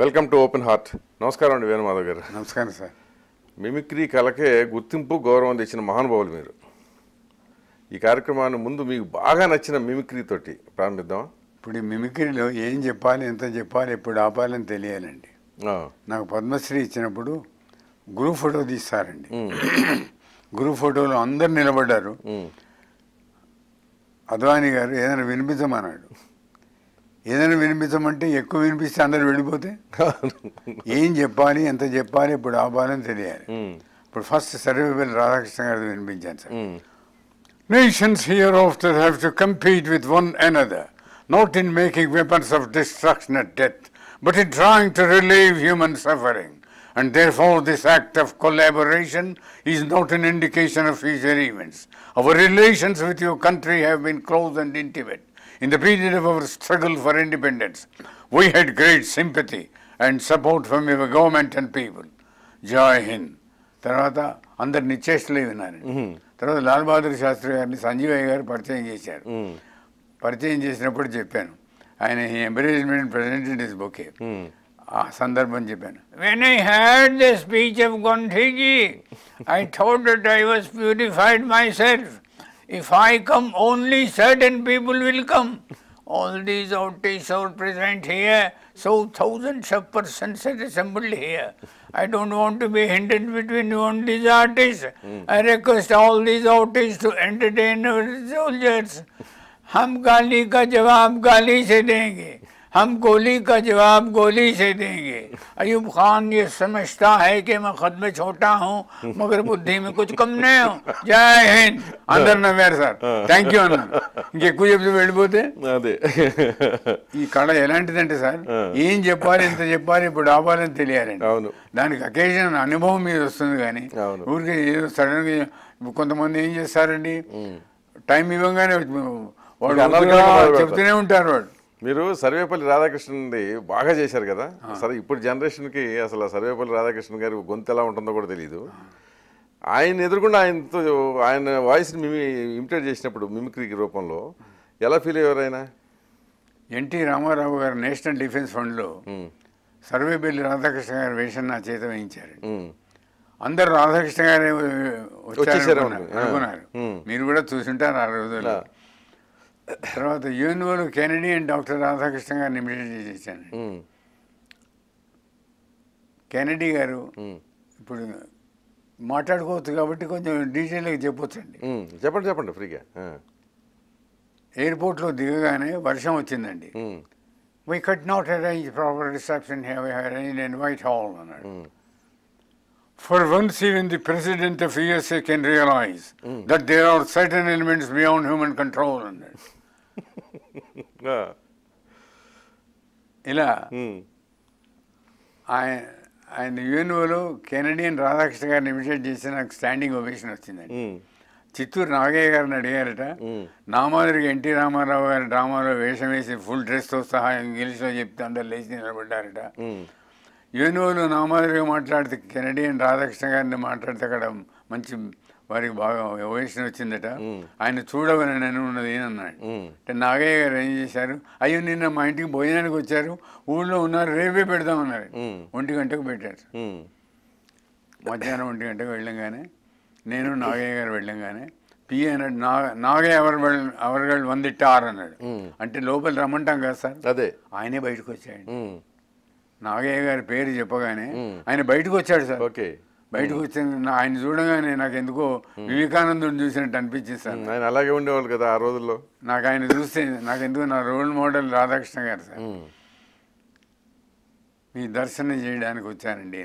Welcome to open heart నమస్కారం అండి వేణుమాధవ్ గారు నమస్కారం సార్ మిమిక్రీ కళకే గుర్తింపు గౌరవం తెచ్చిన మహానుభావులు మీరు ఈ కార్యక్రమాన్ని ముందు మీకు బాగా నచ్చిన తోటి ప్రారంభిద్దాం ఇప్పుడు ఈ మిమిక్రీలో ఏం చెప్పాలి ఎంత చెప్పాలి ఎప్పుడు ఆపాలని తెలియాలండి నాకు పద్మశ్రీ ఇచ్చినప్పుడు గ్రూప్ ఫోటో తీస్తారండి గ్రూప్ ఫోటోలో అందరు నిలబడ్డారు అద్వానీ గారు ఏదైనా వినిపించమన్నాడు ఏదైనా వినిపించమంటే ఎక్కువ వినిపిస్తే అందరు వెళ్ళిపోతే ఏం చెప్పాలి ఎంత చెప్పాలి ఇప్పుడు ఆపాలని తెలియాలి ఇప్పుడు ఫస్ట్ సర్వేపల్లి రాధాకృష్ణ గారిది వినిపించాను sir nations hereafter have to compete with one another not in making weapons of destruction at death but in trying to relieve human suffering and therefore this act of collaboration is not an indication of future events. Our relations with your country have been close and intimate in the period of our struggle for independence, we had great sympathy and support from our government and people. Jai Hind. under Niches Levinani. Mm-hmm. Taravata, Lal Bahadur Shastri, and Sanjeevayagar, Parchayangeshar. Parchayangeshar, Napur Japan. And he embraced me and presented his book here. Sandarbhan Japan. When I heard the speech of Gandhiji, I thought that I was purified myself. If I come, only certain people will come. All these artists are present here, so thousands of persons are assembled here. I don't want to be hindered between you and these artists. Mm. I request all these artists to entertain our soldiers. ham gali ka jawab gali se denge. हम गोली का जवाब गोली से देंगे अयूब खान ये समझता है कि मैं खुद में छोटा हूँ मगर बुद्धि में कुछ कम नहीं हूँ जय हिंद हाँ। नवेर सर थैंक हाँ। यू ये कुछ अब बेल कड़ा एलांट देंट सर हाँ। इन जपारे इन तो जपारे बुढ़ापारे अनुभव में रसन के कुंत मने इन टाइम ही वो तो चुपते మీరు సర్వేపల్లి రాధాకృష్ణుడి బాగా చేశారు కదా సరే ఇప్పుడు జనరేషన్కి అసలు సర్వేపల్లి రాధాకృష్ణ గారి గొంతు ఎలా ఉంటుందో కూడా తెలియదు ఆయన ఎదురుకుండా ఆయనతో ఆయన వాయిస్ని మిమి ఇమిటేట్ చేసినప్పుడు మిమిక్రీ రూపంలో ఎలా ఫీల్ అయ్యారు ఆయన ఎన్టీ రామారావు గారు నేషనల్ డిఫెన్స్ ఫండ్లో సర్వేపల్లి రాధాకృష్ణ గారి వేషం నా చేత వేయించారు అందరు రాధాకృష్ణ గారు అనుకున్నారు మీరు కూడా చూసుంటారు ఆ రోజుల్లో తర్వాత కెనడీ కెనడియన్ డాక్టర్ రాధాకృష్ణ గారిని మిషన్ చేశాను కెనడీ గారు ఇప్పుడు మాట్లాడుకోవచ్చు కాబట్టి కొంచెం డీటెయిల్గా చెప్పొచ్చండి చెప్పండి చెప్పండి ఫ్రీగా ఎయిర్పోర్ట్లో దిగగానే వర్షం వచ్చిందండి why could not arrange proper reception have arrange and white hall అన్నాడు for once even the president of USA can realise that there are certain elements beyond human control అన్నాడు ఇలా ఆయన ఆయన యుఎన్ఓలో కెనడియన్ రాధాకృష్ణ గారిని ఇమిటేట్ చేసి నాకు స్టాండింగ్ ఒబేషన్ వచ్చిందండి చిత్తూరు నాగయ్య గారిని అడిగారట నా ఎన్టీ రామారావు గారి డ్రామాలో వేషం వేసి ఫుల్ డ్రెస్తో సహా ఇంగ్లీష్లో చెప్తే అందరు లేచి నిలబడ్డారట యూనివర్లో నా మాట్లాడితే కెనడియన్ రాధాకృష్ణ గారిని మాట్లాడితే అక్కడ మంచి వారికి బాగా వయసు వచ్చిందట ఆయన చూడవని నేను ఉన్నది అన్నాడు అంటే నాగయ్య గారు ఏం చేశారు అయ్యో నిన్న మా ఇంటికి భోజనానికి వచ్చారు ఊళ్ళో ఉన్నారు రేపే పెడదామన్నారు ఒంటి గంటకు పెట్టారు మధ్యాహ్నం ఒంటి గంటకు వెళ్ళంగానే నేను నాగయ్య గారు వెళ్ళంగానే పి అన్నాడు నా నాగయ్య ఎవరు అవర్గల్ వందిట్టారు అన్నాడు అంటే లోపల రమ్మంటాం కదా సార్ అదే ఆయనే బయటకు వచ్చాడు నాగయ్య గారి పేరు చెప్పగానే ఆయన బయటకు వచ్చాడు సార్ ఓకే బయటకు వచ్చిన ఆయన చూడగానే నాకు ఎందుకో వివేకానందుని చూసినట్టు అనిపించేసాను ఆయన అలాగే ఉండేవాళ్ళు కదా ఆ రోజుల్లో నాకు ఆయన చూస్తే నాకు ఎందుకు నా రోల్ మోడల్ రాధాకృష్ణ గారు సార్ మీ దర్శనం చేయడానికి వచ్చానండి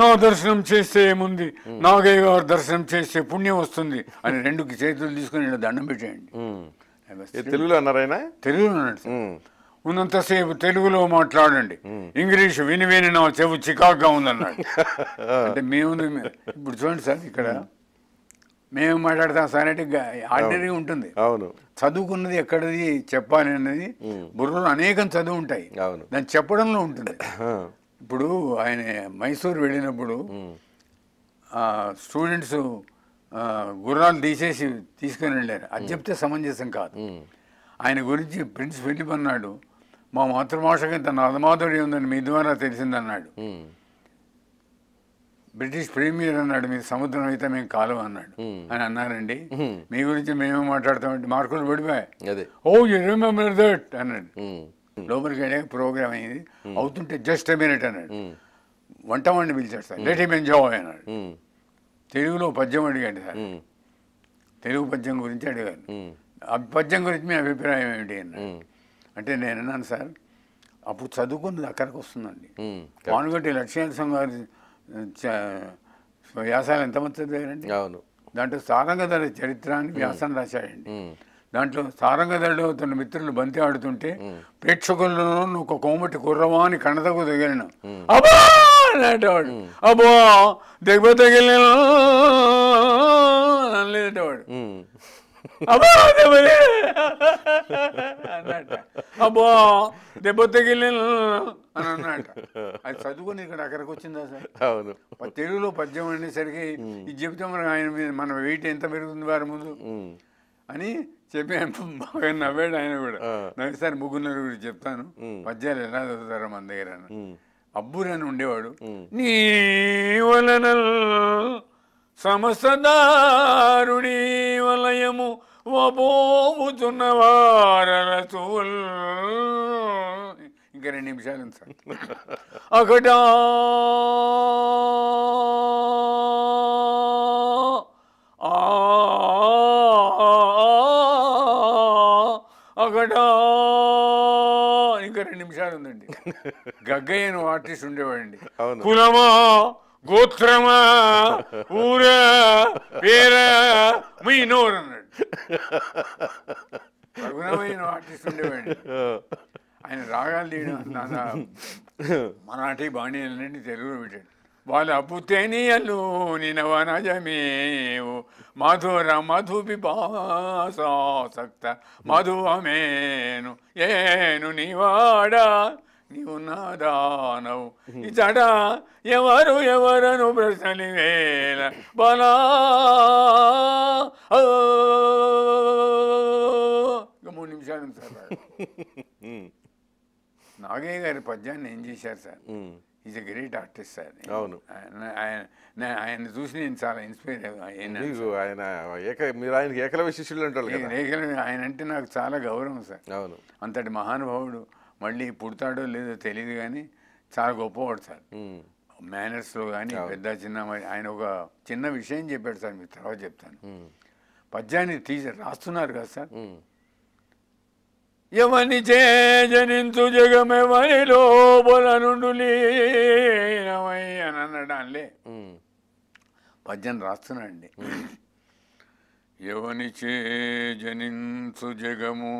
నా దర్శనం చేస్తే ఏముంది నాగయ్య గారు దర్శనం చేస్తే పుణ్యం వస్తుంది అని రెండు చేతులు తీసుకుని దండం పెట్టేయండి తెలుగులో ఆయన తెలుగులో అన్నాడు ఉన్నంతసేపు తెలుగులో మాట్లాడండి ఇంగ్లీష్ విని విని నా చెవు చికాగ్గా ఉందన్నాడు అంటే మేము ఇప్పుడు చూడండి సార్ ఇక్కడ మేము మాట్లాడతాం సార్ అంటే ఆర్డినరీ ఉంటుంది అవును చదువుకున్నది ఎక్కడది చెప్పాలి అనేది బుర్రలు అనేకం చదువు ఉంటాయి దాన్ని చెప్పడంలో ఉంటుంది ఇప్పుడు ఆయన మైసూర్ వెళ్ళినప్పుడు స్టూడెంట్స్ గుర్రాలు తీసేసి తీసుకుని వెళ్ళారు అది చెప్తే సమంజసం కాదు ఆయన గురించి ప్రిన్స్ ఫిలిప్ అన్నాడు మా మాతృభాషకి తన అధమాధుడి ఉందని మీ ద్వారా తెలిసిందన్నాడు బ్రిటిష్ ప్రీమియర్ అన్నాడు మీ సముద్రం అయితే మేము కాలం అన్నాడు అని అన్నారండి మీ గురించి మేమే మాట్లాడతామంటే మార్కులు పడిపోయాయి ఓ యూ రిమెంబర్ దట్ లోపలికి వెళ్ళే ప్రోగ్రామ్ అయింది అవుతుంటే జస్ట్ మినిట్ అన్నాడు వంట వండి పిలిచాడు సార్ లెట్ హిమ్ ఎంజాయ్ అన్నాడు తెలుగులో పద్యం అడిగాడు సార్ తెలుగు పద్యం గురించి అడిగారు పద్యం గురించి మీ అభిప్రాయం ఏమిటి అన్నాడు అంటే నేను అన్నాను సార్ అప్పుడు చదువుకున్నది అక్కడికి వస్తుందండి పానుగట్టి లక్ష్మీ స్వామి గారి వ్యాసాలు ఎంతమంది చదివారండి అవును దాంట్లో సారంగధర చరిత్ర అని వ్యాసం రాశాడండి దాంట్లో సారంగధరలో తన మిత్రులు బంతి ఆడుతుంటే ప్రేక్షకులను ఒక కోమటి కుర్రవాని కణతకు తగిలిన అబ్బా అనేటవాడు అబ్బో దెబ్బ తగిలిన వాడు అన్నట అబ్బో దెబ్బ తగిలి అని అన్నట అది చదువుకుని ఇక్కడ అక్కడికి వచ్చిందా సార్ అవును తెలుగులో పద్యం అనేసరికి ఇది చెబుతాం మనం ఆయన మీద మన వెయిట్ ఎంత పెరుగుతుంది వారి ముందు అని చెప్పి ఆయన నవ్వాడు ఆయన కూడా నవ్వేసారి ముగ్గురు గురించి చెప్తాను పద్యాలు ఎలా చదువుతారో మన దగ్గర అబ్బురని ఉండేవాడు నీ వలన సమస్తదారుడి వలయము వబోగుతున్న వారరతుల్ ఇంకా రెండు నిమిషాలు సార్ ఒకటా ఒకటా ఇంకా రెండు నిమిషాలు ఉందండి గగ్గయ్య ఆర్టిస్ట్ ఉండేవాడండి కులమా గోత్రమా ఊరా పేరా మైనోర్ అన్నాడు ఆర్టిస్ట్ ఉండేవాడు ఆయన రాగాలు తీయడం నానా మరాఠీ బాణీలన్నీ తెలుగులో పెట్టాడు వాళ్ళ పుతేనియలు నినవనజమేవు మధుర మధు పిపాసాసక్త మధువమేను ఏను నీవాడా నీవు నాదానవు ఇతడ ఎవరు ఎవరను ప్రశ్న వేల బలా మూడు నిమిషాలు సార్ నాగయ్య గారి పద్యాన్ని ఏం చేశారు sir is a great artist sir అవును ఆయన ఆయన చూసి నేను చాలా ఇన్స్పైర్ అయ్యాను ఆయన మీరు ఆయనకి ఏకలవ్య శిష్యులు అంటారు ఏకలవ్య ఆయన అంటే నాకు చాలా గౌరవం సార్ అవును అంతటి మహానుభావుడు మళ్ళీ పుడతాడో లేదో తెలియదు కానీ చాలా గొప్పవాడు సార్ మేనర్స్లో కానీ పెద్ద చిన్న ఆయన ఒక చిన్న విషయం చెప్పాడు సార్ మీకు తర్వాత చెప్తాను పద్యాన్ని తీసి రాస్తున్నారు కదా సార్ ఎవని చేజనించు జగమెవని లోపల నుండు లేనవై అని పద్యం రాస్తున్నాండి ఎవని జనించు జగము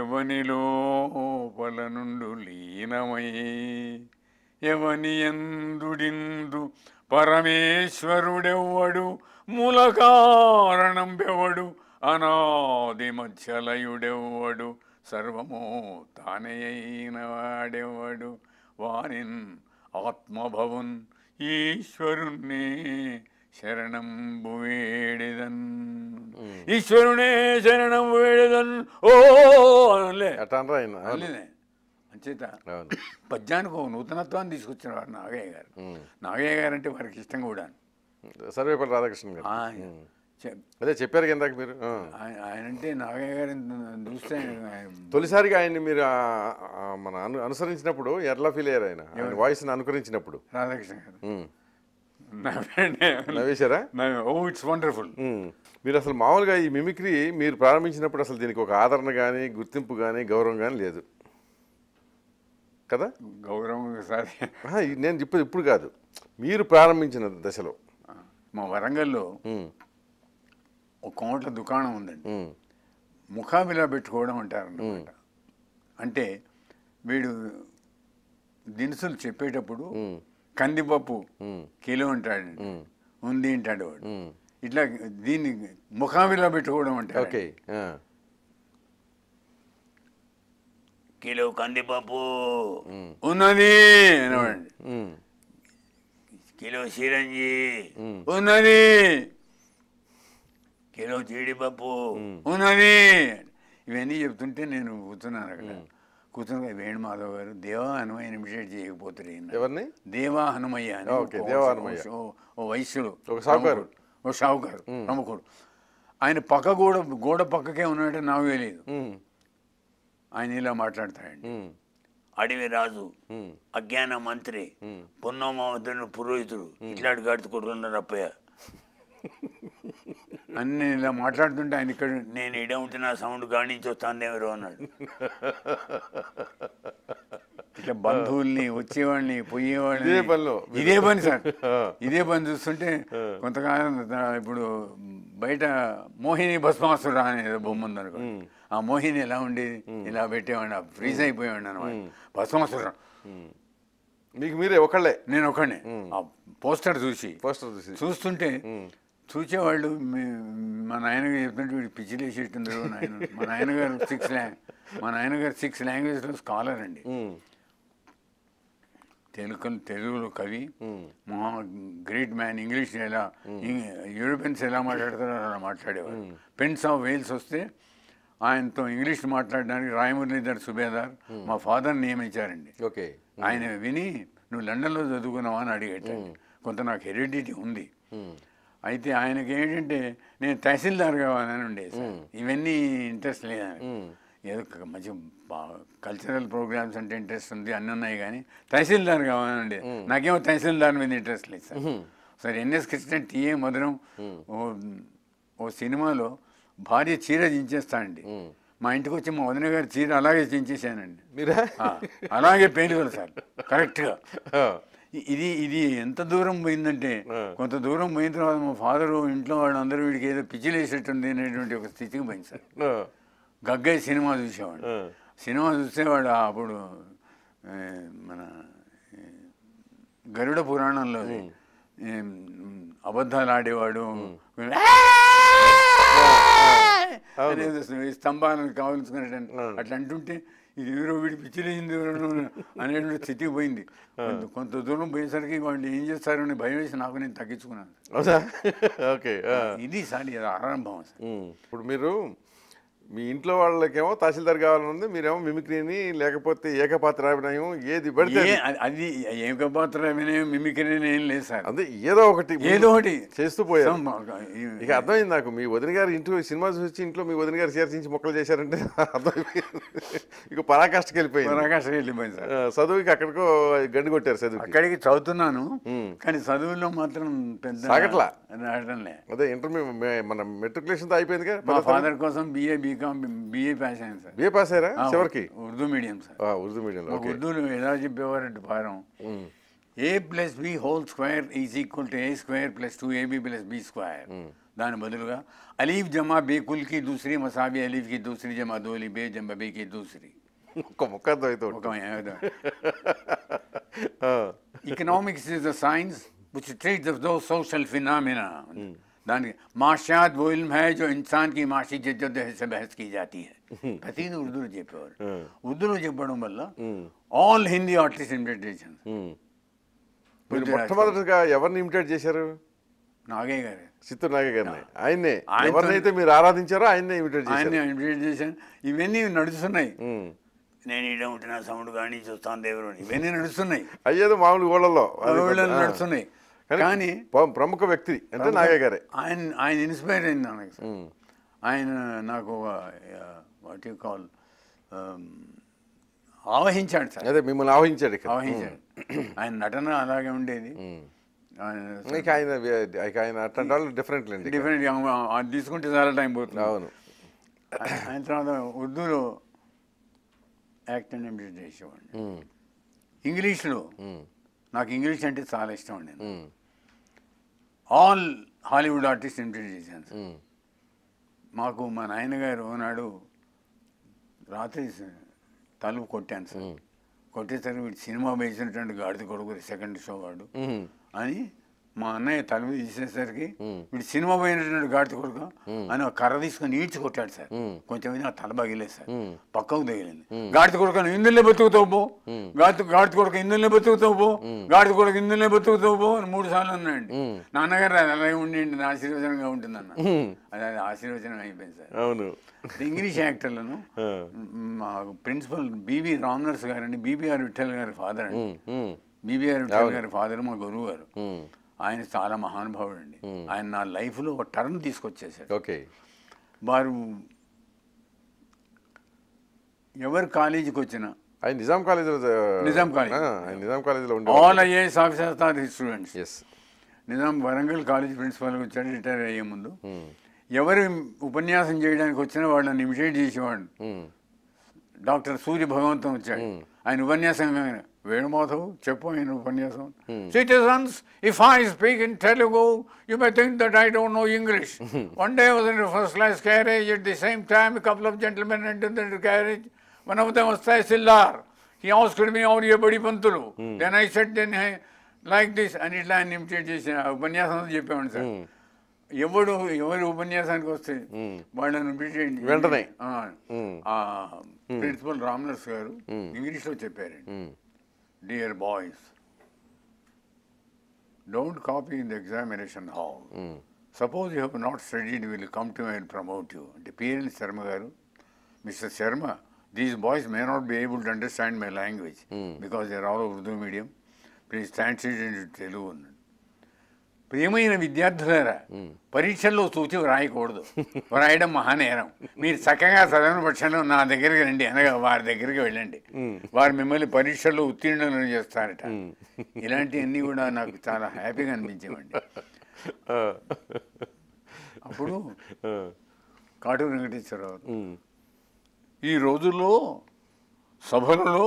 ఎవని లోపల నుండు లీనమై ఎవని ఎందుడిందు పరమేశ్వరుడెవ్వడు మూల కారణం బెవడు అనాది మధ్యలయుడెవ్వడు సర్వము తానే అయిన వాడెవ్వడు వానిన్ ఆత్మభవన్ ఈశ్వరుణ్ణి శరణం వేడిదన్ ఈశ్వరునే శరణం వేడిదన్ ఓలే అనలే అంచేత పద్యానికి ఒక నూతనత్వాన్ని తీసుకొచ్చిన వాడు నాగయ్య గారు నాగయ్య గారు అంటే వారికి ఇష్టం కూడా సర్వేపల్లి రాధాకృష్ణ గారు అదే చెప్పారు ఇందాక మీరు ఆయన అంటే నాగయ్య గారి చూస్తే తొలిసారిగా ఆయన్ని మీరు మన అనుసరించినప్పుడు ఎర్లా ఫీల్ అయ్యారు ఆయన వాయిస్ని అనుకరించినప్పుడు రాధాకృష్ణ గారు ఓ ఇట్స్ వండర్ఫుల్ మీరు అసలు మామూలుగా ఈ మిమిక్రీ మీరు ప్రారంభించినప్పుడు అసలు దీనికి ఒక ఆదరణ కానీ గుర్తింపు కానీ గౌరవం కానీ లేదు కదా గౌరవం నేను చెప్పేది ఇప్పుడు కాదు మీరు ప్రారంభించిన దశలో మా వరంగల్లో ఒక కోట్ల దుకాణం ఉందండి ముఖాబిలా పెట్టుకోవడం అంటారు అంటే వీడు దినుసులు చెప్పేటప్పుడు కందిపప్పు కిలో ఉంటాడు ఉంది అంటాడు వాడు ఇట్లా దీన్ని ముఖాబిలా పెట్టుకోవడం అంటే ఓకే కిలో కందిపప్పు ఉన్నది అనవాడు కిలో చిరంజి ఉన్నది కిలో జీడిపప్పు ఉన్నది ఇవన్నీ చెప్తుంటే నేను కూర్చున్నాను అక్కడ కూర్చొని వేణుమాధవ్ గారు దేవా హనుమయ్య ఇమిటేట్ చేయకపోతే ఎవరిని దేవా హనుమయ్య ఓ వైశ్యుడు ఓ షావుకారు ప్రముఖుడు ఆయన పక్క గోడ గోడ పక్కకే ఉన్నట్టు నాకు తెలియదు ఆయన ఇలా మాట్లాడతాడండి అడవి రాజు అజ్ఞాన మంత్రి పొన్నోమావతుడు పురోహితుడు ఇట్లాంటి గాడితో కొడుకున్నారు అప్పయ్య అని నేను ఇలా మాట్లాడుతుంటే ఆయన ఇక్కడ నేను ఇడే ఉంటే నా సౌండ్ గాడించి వస్తాను ఎవరు అన్నాడు ఇట్లా బంధువుల్ని వచ్చేవాళ్ళని పోయేవాళ్ళని ఇదే పని ఇదే పని సార్ ఇదే పని చూస్తుంటే కొంతకాలం ఇప్పుడు బయట మోహిని భస్మాసురా అనేది బొమ్మ ఉందనుకో ఆ మోహిని ఎలా ఉండేది ఇలా పెట్టేవాడిని ఫ్రీజ్ అయిపోయేవాడిని అనమాట భస్మాసురం మీకు మీరే ఒకళ్ళే నేను ఒకళ్ళే ఆ పోస్టర్ చూసి పోస్టర్ చూసి చూస్తుంటే చూసేవాళ్ళు మా నాయనగారు చెప్పినట్టు వీడు పిచ్చిలేసేట్టు నాయన మా నాయనగారు సిక్స్ మా నాయనగారు సిక్స్ లాంగ్వేజ్లో స్కాలర్ అండి తెలుగు తెలుగులో కవి మహా గ్రేట్ మ్యాన్ ఇంగ్లీష్ ఎలా యూరోపియన్స్ ఎలా మాట్లాడతారో అలా మాట్లాడేవారు పెన్స్ ఆఫ్ వేల్స్ వస్తే ఆయనతో ఇంగ్లీష్ మాట్లాడడానికి రాయమురళీధర్ సుబేదార్ మా ఫాదర్ నియమించారండి ఓకే ఆయన విని నువ్వు లండన్లో చదువుకున్నావా అని అడిగేట కొంత నాకు హెరిడిటీ ఉంది అయితే ఆయనకి ఏంటంటే నేను తహసీల్దార్ కావాలని ఉండేది ఇవన్నీ ఇంట్రెస్ట్ లేదని ఏదో మంచి కల్చరల్ ప్రోగ్రామ్స్ అంటే ఇంట్రెస్ట్ ఉంది అన్నీ ఉన్నాయి కానీ తహసీల్దార్ కావాలని ఉండేది నాకేమో తహసీల్దార్ మీద ఇంట్రెస్ట్ లేదు sir sir NS Krishna TA Madhuram ఓ ఓ సినిమాలో భార్య చీర దించేస్తా అండి మా ఇంటికి వచ్చి మా వదిన గారి చీర అలాగే దించేసానండి అలాగే పేలుగలు సార్ కరెక్ట్గా ఇది ఇది ఎంత దూరం పోయిందంటే కొంత దూరం పోయిన తర్వాత మా ఫాదర్ ఇంట్లో అందరూ వీడికి ఏదో పిచ్చిలేసేట్టుంది అనేటువంటి ఒక స్థితికి పోయింది సార్ గగ్గయ్య సినిమా చూసేవాడు సినిమా చూసేవాడు అప్పుడు మన గరుడ పురాణంలో అబద్ధాలు ఆడేవాడు స్తంభాలను కావలసుకున్నట్టు అట్లా అంటుంటే ఇది ఎవరో వీడి పిచ్చిలేసింది ఎవరో అనేటువంటి స్థితికి పోయింది కొంత దూరం పోయేసరికి వాళ్ళు ఏం చేస్తారని భయం వేసి నాకు నేను తగ్గించుకున్నాను ఇది సార్ ఆరంభం ఇప్పుడు మీరు మీ ఇంట్లో వాళ్ళకేమో తహసీల్దార్ కావాలని ఉంది మీరేమో మిమిక్రీని లేకపోతే ఏకపాత్ర అభినయం ఏది పడితే అది ఏకపాత్ర అభినయం మిమిక్రీని ఏం లేదు సార్ అదే ఏదో ఒకటి ఏదో ఒకటి చేస్తూ పోయారు ఇక అర్థమైంది నాకు మీ వదిన గారు ఇంట్లో సినిమా చూసి ఇంట్లో మీ వదిన గారు చేర్చించి మొక్కలు చేశారంటే అర్థమైపోయింది ఇక పరాకాష్ఠకి వెళ్ళిపోయింది పరాకాష్ఠకి వెళ్ళిపోయింది సార్ చదువుకి అక్కడికో గండి కొట్టారు చదువు అక్కడికి చదువుతున్నాను కానీ చదువులో మాత్రం పెద్ద సాగట్లా అదే ఇంటర్మీ మన మెట్రికులేషన్ అయిపోయింది కదా ఫాదర్ కోసం బిఏ బీ ఇంకా బిఏ పాస్ అయింది సార్ బిఏ పాస్ అయ్యారా చివరికి Urdu medium sir Urdu medium ఉర్దూలో ఎలా చెప్పేవారంటే భారం A plus B whole square is equal to A square plus two AB plus B square దాని బదులుగా అలీఫ్ జమా బేకుల్ కి దూసరి మసాబి అలీఫ్ కి దూసరి జమా దోలి బే జమ బే కి దూసరి ఒక Economics is a science which treats of those social phenomena. Mm. दान माशात वो इल्म है जो इंसान की माशी जद्दोजहद से बहस की जाती है फसीन उर्दू जे प्योर उर्दू जे पढ़ो मल्ला ఆల్ హిందీ ఆర్టిస్ట్ ఇమిటేట్ చేశాను మీరు మొట్టమొదటిగా ఎవరిని ఇమిటేట్ చేశారు నాగయ్య గారు చిత్తూరు నాగయ్య గారిని ఆయన్నే ఎవరినైతే మీరు ఆరాధించారో ఆయన్నే ఇమిటేట్ ఆయన్నే ఇమిటేట్ చేశాను ఇవన్నీ నడుస్తున్నాయి నేను ఈడ ఉంటున్న సౌండ్ కానీ చూస్తాను దేవుడు ఇవన్నీ నడుస్తున్నాయి అయ్యేది మామూలు ఊళ్ళల్లో ఊళ్ళలో నడుస్తున్నాయి కానీ ప్రముఖ వ్యక్తి అంటే నాగయ్య గారే ఆయన ఆయన ఇన్స్పైర్ అయింది నాకు ఆయన నాకు వాట్ యూ కాల్ ఆవహించాడు సార్ అదే మిమ్మల్ని ఆవహించాడు ఆవహించాడు ఆయన నటన అలాగే ఉండేది ఆయన ఆయన అట్లాంటి డిఫరెంట్ డిఫరెంట్ అది తీసుకుంటే చాలా టైం పోతుంది అవును ఆయన తర్వాత ఉర్దూలో యాక్ట్ అండ్ చేసేవాడిని ఇంగ్లీష్లో నాకు ఇంగ్లీష్ అంటే చాలా ఇష్టం అండి ఆల్ హాలీవుడ్ ఆర్టిస్ట్ ఇన్విటేట్ చేశాను సార్ మాకు మా నాయనగారు ఉన్నాడు రాత్రి తలుపు కొట్టాను సార్ hmm. కొట్టేసరికి వీడు సినిమా వేసినటువంటి గాడిది కొడుకు సెకండ్ షో వాడు hmm. అని మా అన్నయ్య తల మీద తీసేసరికి వీడు సినిమా పోయినట్టు గాడి కొడుకు అని కర్ర తీసుకొని ఈడ్చి కొట్టాడు సార్ కొంచెం తల బగిలేదు సార్ పక్కకు తగిలింది గాడి కొడుకు ఇందులో బతుకుతావు పో గాడి కొడుకు ఇందులో బతుకుతావు పో గాడి కొడుకు ఇందులో బతుకుతావు పో అని మూడు సార్లు అన్నాయండి నాన్నగారు అలాగే ఉండండి ఆశీర్వచనంగా ఉంటుంది అది అది ఆశీర్వచనం అయిపోయింది సార్ అవును ఇంగ్లీష్ యాక్టర్లను మా ప్రిన్సిపల్ బీబీ రామ్నర్స్ గారు అండి బీబీఆర్ విఠల్ గారి ఫాదర్ అండి బీబీఆర్ విఠల్ గారి ఫాదర్ మా గురువు గారు ఆయన చాలా మహానుభావుడు అండి hmm. ఆయన నా లైఫ్లో ఒక టర్న్ తీసుకొచ్చేసాడు ఓకే వారు ఎవరు కాలేజీకి వచ్చినా ఆయన నిజాం కాలేజీలో నిజాం కాలేజ్ నిజాం కాలేజీలో all IAS officers are students yes Nizam Warangal college principal వచ్చాడు రిటైర్ అయ్యే ముందు hmm. ఎవరు ఉపన్యాసం చేయడానికి వచ్చినా వాళ్ళని ఇమిటేట్ చేసేవాడు hmm. డాక్టర్ సూర్య భగవంతం వచ్చాడు ఆయన ఉపన్యాసం వేణు మాథవ్ చెప్పిన उपन्यास citizens if I speak in Telugu you may think that I don't know English one day was in a first class carriage at the same time A COUPLE OF GENTLEMEN ENTERED in the carriage one of them was sailor he asked me own yeah బడి పంతలు then I said then I like this and it line imitate చేసిన उपन्यासం చెప్పమంట sir ఎవరు ఎవరు उपन्यासానికి వస్తది వన్న bit ఏంటి వెంటనే ఆ ఆ శ్రీనివాస్ రామ్నర్స్ గారు ఇంగ్లీష్ లో చెప్పారండి dear boys, don't copy in the examination hall. Mm. Suppose you have not studied, we will come to you and promote you. The in Sharma garu, Mr. Sharma, these boys may not be able to understand my language mm. because they are all Urdu medium. Please translate into Telugu. ప్రియమైన విద్యార్థులరా పరీక్షల్లో సూచి వ్రాయకూడదు వ్రాయడం మహానేరం మీరు చక్కగా చదవని పక్షంలో నా దగ్గరికి రండి అనగా వారి దగ్గరికి వెళ్ళండి వారు మిమ్మల్ని పరీక్షల్లో ఉత్తీర్ణులు చేస్తారట ఇలాంటివన్నీ కూడా నాకు చాలా హ్యాపీగా అనిపించేవండి అప్పుడు కాటూరు వెంకటేశ్వరరావు ఈ రోజుల్లో సభలలో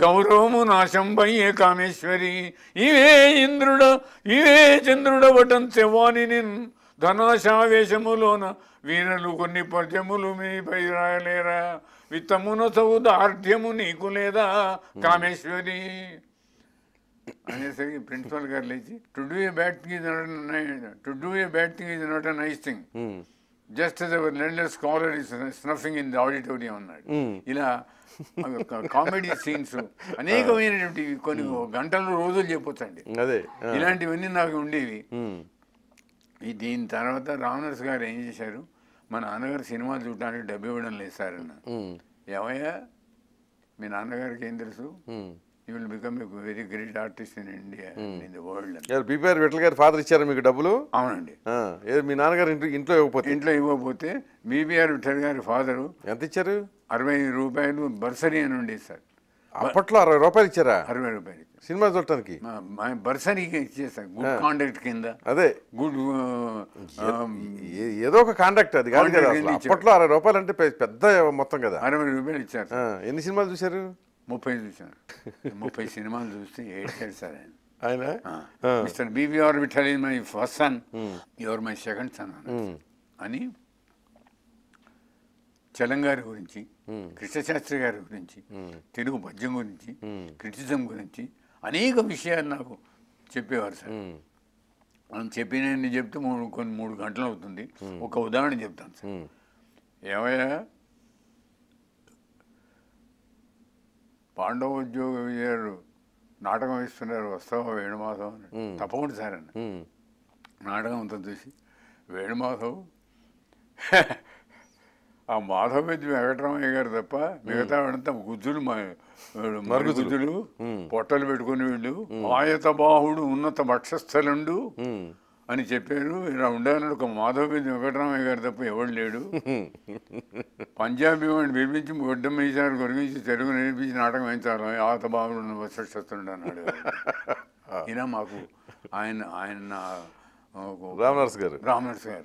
గౌరవము నాశంబయ్యే కామేశ్వరి ఇవే ఇంద్రుడ ఇవే చంద్రుడవటం చెవ్వాని నిన్ ధనాశావేశములోన వీరలు కొన్ని పద్యములు మీపై రాయలేరా విత్తమున దార్ఢ్యము నీకు లేదా కామేశ్వరి అనేసరికి ప్రిన్సిపల్ గారు లేచి to do a bad thing is not to do a bad thing is not a nice thing just our lender scholar is snuffing in the auditorium అన్నాడు hmm. ఇలా కామెడీ సీన్స్ అనేకమైనటువంటి కొన్ని గంటలు రోజులు చెప్పొచ్చండి అదే ఇలాంటివన్నీ నాకు ఉండేవి దీని తర్వాత రామనర్స్ గారు ఏం చేశారు మా నాన్నగారు సినిమాలు చూడటానికి డబ్బు ఇవ్వడం లేదు సార్ అన్న ఏమయ్యా మీ నాన్నగారికి ఏం తెలుసు you will become a very great artist in India in the world BPR Vithal గారు ఫాదర్ ఇచ్చారు మీకు డబ్బులు అవునండి మీ నాన్నగారు ఇంట్లో ఇంట్లో ఇవ్వకపోతే ఇంట్లో ఇవ్వకపోతే బీపీఆర్ విఠల్ గారి ఫాదరు ఎంత ఇచ్చారు అరవై రూపాయలు బర్సరీ అని ఉండేది సార్ అప్పట్లో అరవై రూపాయలు ఇచ్చారా అరవై రూపాయలు సినిమా చూడటానికి బర్సరీకి ఇచ్చేసారు గుడ్ కాండక్ట్ కింద అదే గుడ్ ఏదో ఒక కాండక్ట్ అది అప్పట్లో అరవై రూపాయలు అంటే పెద్ద మొత్తం కదా అరవై రూపాయలు ఇచ్చారు ఎన్ని సినిమాలు చూశారు ముప్పై చూశాను ముప్పై సినిమాలు చూస్తే ఏడ్చారు సార్ ఆయన ఆయన mister R Vithal is my first son your my second son అని చలంగారి గురించి కృష్ణశాస్త్రి గారి గురించి తెలుగు పద్యం గురించి క్రిటిజం గురించి అనేక విషయాలు నాకు చెప్పేవారు సార్ మనం చెప్పిన చెప్తే మూడు కొన్ని మూడు గంటలు అవుతుంది ఒక ఉదాహరణ చెప్తాను సార్ ఏమయ్యా పాండవ ఉద్యోగ విజయాలు నాటకం ఇస్తున్నారు వస్తావు వేణుమాధవ్ అని తప్పకుండా సార్ అన్న నాటకం అంతా చూసి వేణుమాధవ్ ఆ మాధవ మాధవపెద్ది వెంకటరామయ్య గారు తప్ప మిగతా వాళ్ళంతా గుజ్జులు మరుగుజ్జులు పొట్టలు పెట్టుకుని వీళ్ళు ఆయత బాహుడు ఉన్నత భక్షస్థలుండు అని చెప్పారు ఇలా ఉండాలని ఒక మాధవపెద్ది వెంకటరామయ్య గారు తప్ప ఎవడు లేడు పంజాబీ వాడిని పిలిపించి గొడ్డ మీసారు గురించి తెలుగు నేర్పించి నాటకం వేయించాలి ఆత బాహుడు ఉన్న భక్షస్థలుడు అన్నాడు ఈయన మాకు ఆయన ఆయన రామనర్స్ గారు రామనర్స్ గారు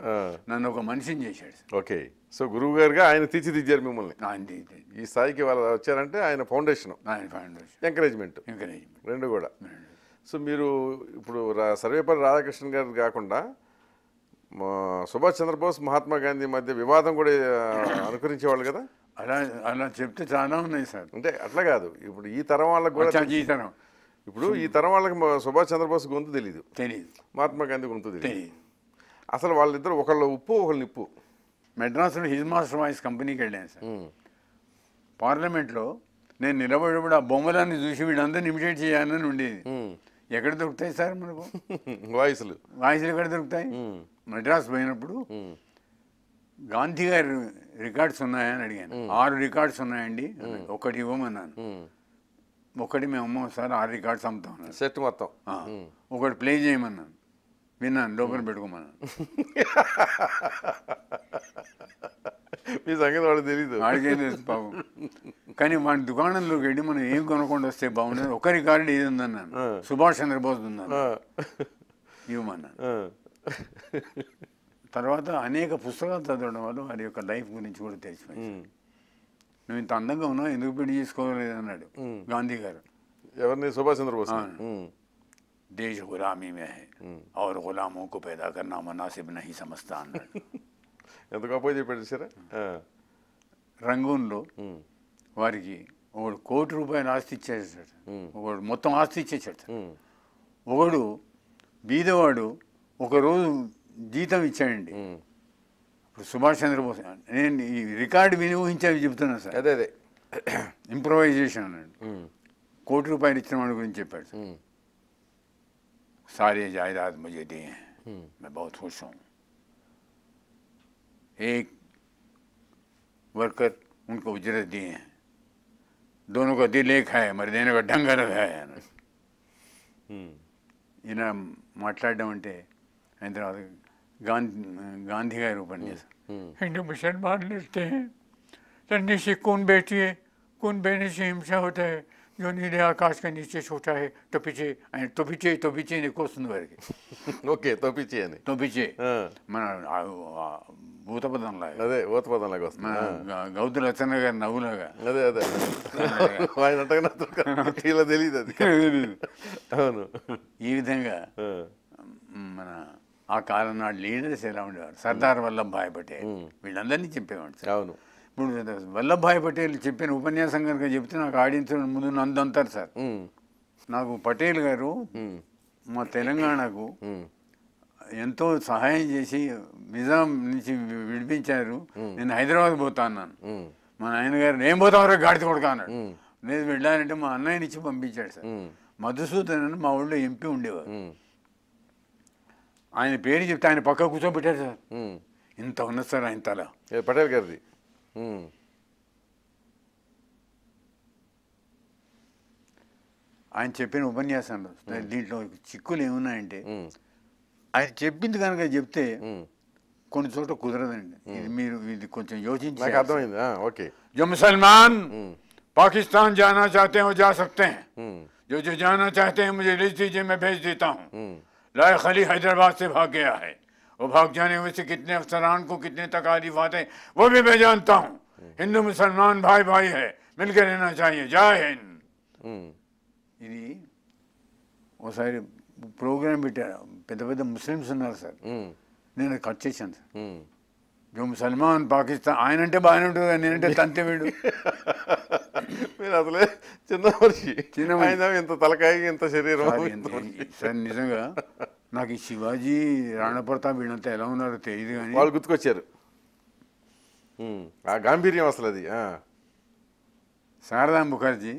నన్ను ఒక మనిషిని చేశాడు ఓకే సో గురువు గారుగా ఆయన తీర్చిదిద్దారు మిమ్మల్ని ఈ స్థాయికి వాళ్ళు వచ్చారంటే ఆయన ఫౌండేషన్ ఆయన ఫౌండేషన్ ఎంకరేజ్మెంట్ ఎంకరేజ్మెంట్ రెండు కూడా సో మీరు ఇప్పుడు సర్వేపల్లి రాధాకృష్ణ గారు కాకుండా సుభాష్ చంద్రబోస్ మహాత్మా గాంధీ మధ్య వివాదం కూడా అనుకరించేవాళ్ళు కదా అలా అలా చెప్తే చాలా ఉన్నాయి సార్ అంటే అట్లా కాదు ఇప్పుడు ఈ తరం వాళ్ళకి కూడా ఈ తరం ఇప్పుడు ఈ తరం వాళ్ళకి సుభాష్ చంద్రబోస్ గొంతు తెలియదు తెలియదు మహాత్మా గాంధీ గొంతు తెలియదు అసలు వాళ్ళిద్దరు ఒకళ్ళు ఉప్పు ఒకళ్ళు నిప్పు మెడ్రాస్లో హిజ్ మాస్టర్ వాయిస్ కంపెనీకి వెళ్ళాను సార్ పార్లమెంట్లో నేను నిలబడబడి ఆ బొమ్మలాన్ని చూసి వీళ్ళందరూ ఇమిటేట్ చేయాలని ఉండేది ఎక్కడ దొరుకుతాయి సార్ మనకు వాయిస్లు వాయిస్లు ఎక్కడ దొరుకుతాయి మద్రాస్ పోయినప్పుడు గాంధీ గారి రికార్డ్స్ ఉన్నాయని అడిగాను ఆరు రికార్డ్స్ ఉన్నాయండి ఒకటి ఇవ్వమన్నాను ఒకటి మేము అమ్మ సార్ ఆరు రికార్డ్స్ అమ్ముతాం సెట్ మొత్తం ఒకటి ప్లే చేయమన్నాను విన్నాను లోపల పెట్టుకోమన్నాను మీ సంగతి వాడు తెలీదు వాడికేం తెలుసు పాపం కానీ వాడి దుకాణంలోకి వెళ్ళి మనం ఏం కొనకుండా వస్తే బాగుండేది ఒక రికార్డు ఏది ఉందన్నాను సుభాష్ చంద్రబోస్ ఉందా ఇవ్వమన్నాను తర్వాత అనేక పుస్తకాలు చదవడం వల్ల వారి యొక్క లైఫ్ గురించి కూడా తెలిసిపోయింది నువ్వు ఇంత అందంగా ఉన్నావు ఎందుకు పెళ్లి చేసుకోలేదు అన్నాడు గాంధీ గారు ఎవరిని సుభాష్ చంద్రబోస్ देश गुलामी में है और गुलामों को पैदा करना मुनासिब नहीं समझता ఎందుకు అపోజిట్ రంగూన్లో వారికి ఒకడు కోటి రూపాయలు ఆస్తి ఇచ్చేసాడు ఒకడు మొత్తం ఆస్తి ఇచ్చేసాడు ఒకడు బీదవాడు ఒకరోజు జీతం ఇచ్చాడండి ఇప్పుడు సుభాష్ చంద్రబోస్ నేను ఈ రికార్డు వినియోగించేవి చెప్తున్నా సార్ అదే అదే ఇంప్రవైజేషన్ అండి కోటి రూపాయలు ఇచ్చిన వాడి గురించి చెప్పాడు సార్ सारे जायदाद मुझे दिए हैं हम्म। मैं बहुत खुश हूँ एक वर्कर उनको उजरत दिए हैं दोनों का दिल एक है मर देने का ढंग अलग है हम्म। इन्हें మాట్లాడడం అంటే ఆయన गांधी గాంధీ గాంధీ గారి ఉపన్యాసం हिंदू मुसलमान लड़ते हैं लड़ने तो से कौन बैठिए कौन बैठने से हिंसा होता है जो नीले आकाश के नीचे छोटा है तो पीछे तो पीछे तो पीछे ने కోస్తుంది वर्ग ओके तो पीछे ने तो पीछे मन भूत भूत पदन पदन మన భూతపదంలాగా అదే భూతపదంలాగా వస్తుంది గౌతు రచన గారి నవ్వులాగా అదే అదే ఆయన ఇలా తెలియదు అది అవును ఈ విధంగా మన ఆ కాలం నాడు లీడర్స్ ఎలా ఉండేవారు సర్దార్ వల్లభాయ్ పటేల్ వీళ్ళందరినీ చెప్పేవాడు అవును ఇప్పుడు వల్లభాయ్ పటేల్ చెప్పిన ఉపన్యాసం కనుక చెప్తే నాకు ఆడియన్స్ ముందు నందు అంటారు సార్ నాకు పటేల్ గారు మా తెలంగాణకు ఎంతో సహాయం చేసి నిజాం నుంచి విడిపించారు నేను హైదరాబాద్ పోతా అన్నాను మా నాయనగారు నేను పోతా వరకు గాడి అన్నాడు నేను వెళ్ళానంటే మా అన్నయ్య నుంచి పంపించాడు సార్ మధుసూదన్ అని మా ఊళ్ళో ఎంపీ ఉండేవారు ఆయన పేరు చెప్తే ఆయన పక్క కూర్చోబెట్టాడు సార్ ఇంత ఉన్నది సార్ ఆయన తల పటేల్ గారిది Mm. ఆయన చెప్పిన ఉపన్యాసంలో దీంట్లో చిక్కులు ఏమున్నాయంటే ఆయన చెప్పింది కనుక చెప్తే కొన్ని చోట్ల కుదరదండి ఇది మీరు ఇది కొంచెం యోచించి అర్థమైంది ఓకే जो मुसलमान पाकिस्तान जाना चाहते हैं वो जा सकते हैं जो जो जाना चाहते हैं मुझे लिस्ट दीजिए मैं भेज देता हूँ लाए खली हैदराबाद से भाग गया है वो भाग जाने में से कितने अफसरान को कितने तकालीफ आते हैं वो भी मैं जानता हूँ हिंदू मुसलमान भाई भाई है मिलकर रहना चाहिए जय हिंद हम्म। वो सारे प्रोग्राम बेटा मुस्लिम सर हम्म। खर्चे सर हम्म। जो मुसलमान पाकिस्तान आयन तो आयन तंते असले चीन शरीर सर निजा నాకు ఈ శివాజీ రాణప్రతాప్ వీళ్ళంతా ఎలా ఉన్నారో తెలియదు కానీ వాళ్ళు గుర్తుకొచ్చారు ఆ గాంభీర్యం అసలు అది శారదా ముఖర్జీ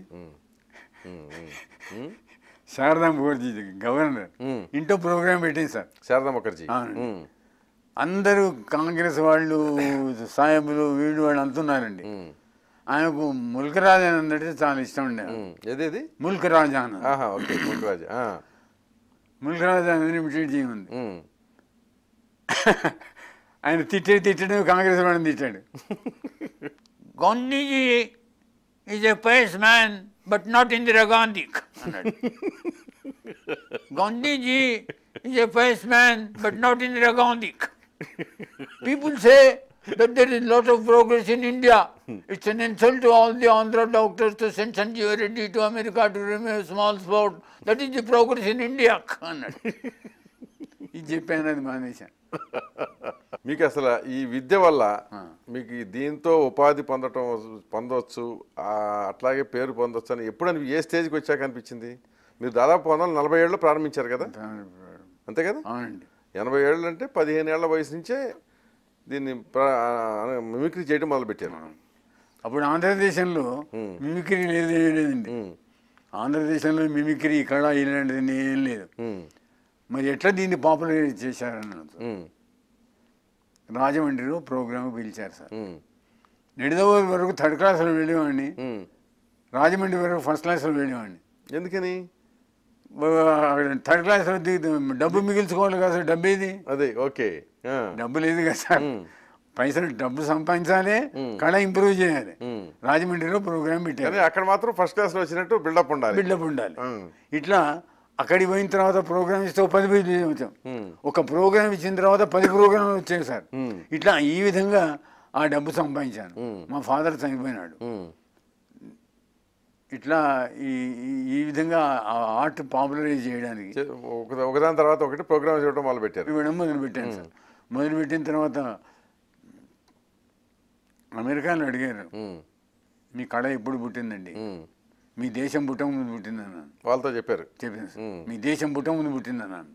శారదా ముఖర్జీ గవర్నర్ ఇంటో ప్రోగ్రామ్ పెట్టింది సార్ శారదా ముఖర్జీ అందరూ కాంగ్రెస్ వాళ్ళు సాహెబులు వీళ్ళు వాళ్ళు అంటున్నారండి ఆయనకు ముల్కరాజా అని అంటే చాలా ఇష్టం ఉండే ఏదేది రాజా అని मुलराजी उ आये तिटे तिटा कांग्रेस वाणी तिटा Gandhiji peace man but not Indira Gandhi Gandhiji peace man but not Indira Gandhi people say that there is lot of progress in India. It's an insult to all the Andhra doctors to send Sanjeev Reddy to America to remain a small sport. That is the progress in India. ఇది చెప్పాను అది మానేశాను మీకు అసలు ఈ విద్య వల్ల మీకు దీంతో ఉపాధి పొందటం పొందవచ్చు అట్లాగే పేరు పొందవచ్చు అని ఎప్పుడు ఏ స్టేజ్కి వచ్చాక అనిపించింది మీరు దాదాపు పంతొమ్మిది నలభై ఏళ్ళు ప్రారంభించారు కదా అంతే కదా అవునండి ఎనభై ఏళ్ళు అంటే పదిహేను ఏళ్ల వయసు నుంచే దీన్ని మిమిక్రీ చేయడం మొదలుపెట్టాను అప్పుడు ఆంధ్రదేశంలో మిమిక్రీ లేదు లేదండి ఆంధ్రదేశంలో మిమిక్రీ ఇక్కడ ఇలాంటిది ఏం లేదు మరి ఎట్లా దీన్ని పాపులర్ చేశారని రాజమండ్రిలో ప్రోగ్రామ్ పిలిచారు సార్ నిడదవోలు వరకు థర్డ్ క్లాస్లో వెళ్ళేవాడిని రాజమండ్రి వరకు ఫస్ట్ క్లాస్లో వెళ్ళేవాడిని ఎందుకని థర్డ్ క్లాస్ డబ్బు మిగిల్చుకోవాలి కదా సార్ డబ్బు ఏది అదే ఓకే డబ్బు లేదు కదా సార్ పైసలు డబ్బు సంపాదించాలి కళ ఇంప్రూవ్ చేయాలి రాజమండ్రిలో ప్రోగ్రామ్ పెట్టాలి అక్కడ మాత్రం ఫస్ట్ క్లాస్ లో వచ్చినట్టు బిల్డప్ ఉండాలి బిల్డప్ ఉండాలి ఇట్లా అక్కడికి పోయిన తర్వాత ప్రోగ్రామ్ ఇస్తే పది పేజీ వచ్చాం ఒక ప్రోగ్రామ్ ఇచ్చిన తర్వాత పది ప్రోగ్రామ్ వచ్చాయి సార్ ఇట్లా ఈ విధంగా ఆ డబ్బు సంపాదించాను మా ఫాదర్ చనిపోయినాడు ఇట్లా ఈ ఈ విధంగా ఆర్ట్ పాపులరైజ్ చేయడానికి ఒకదాని తర్వాత ఒకటి ప్రోగ్రామ్ చేయడం మొదలు పెట్టారు ఇవ్వడం మొదలు పెట్టాను సార్ మొదలు పెట్టిన తర్వాత అమెరికాను అడిగారు మీ కళ ఎప్పుడు పుట్టిందండి మీ దేశం పుట్టక ముందు పుట్టిందన్నాను వాళ్ళతో చెప్పారు చెప్పాను సార్ మీ దేశం పుట్టక ముందు పుట్టిందన్నాను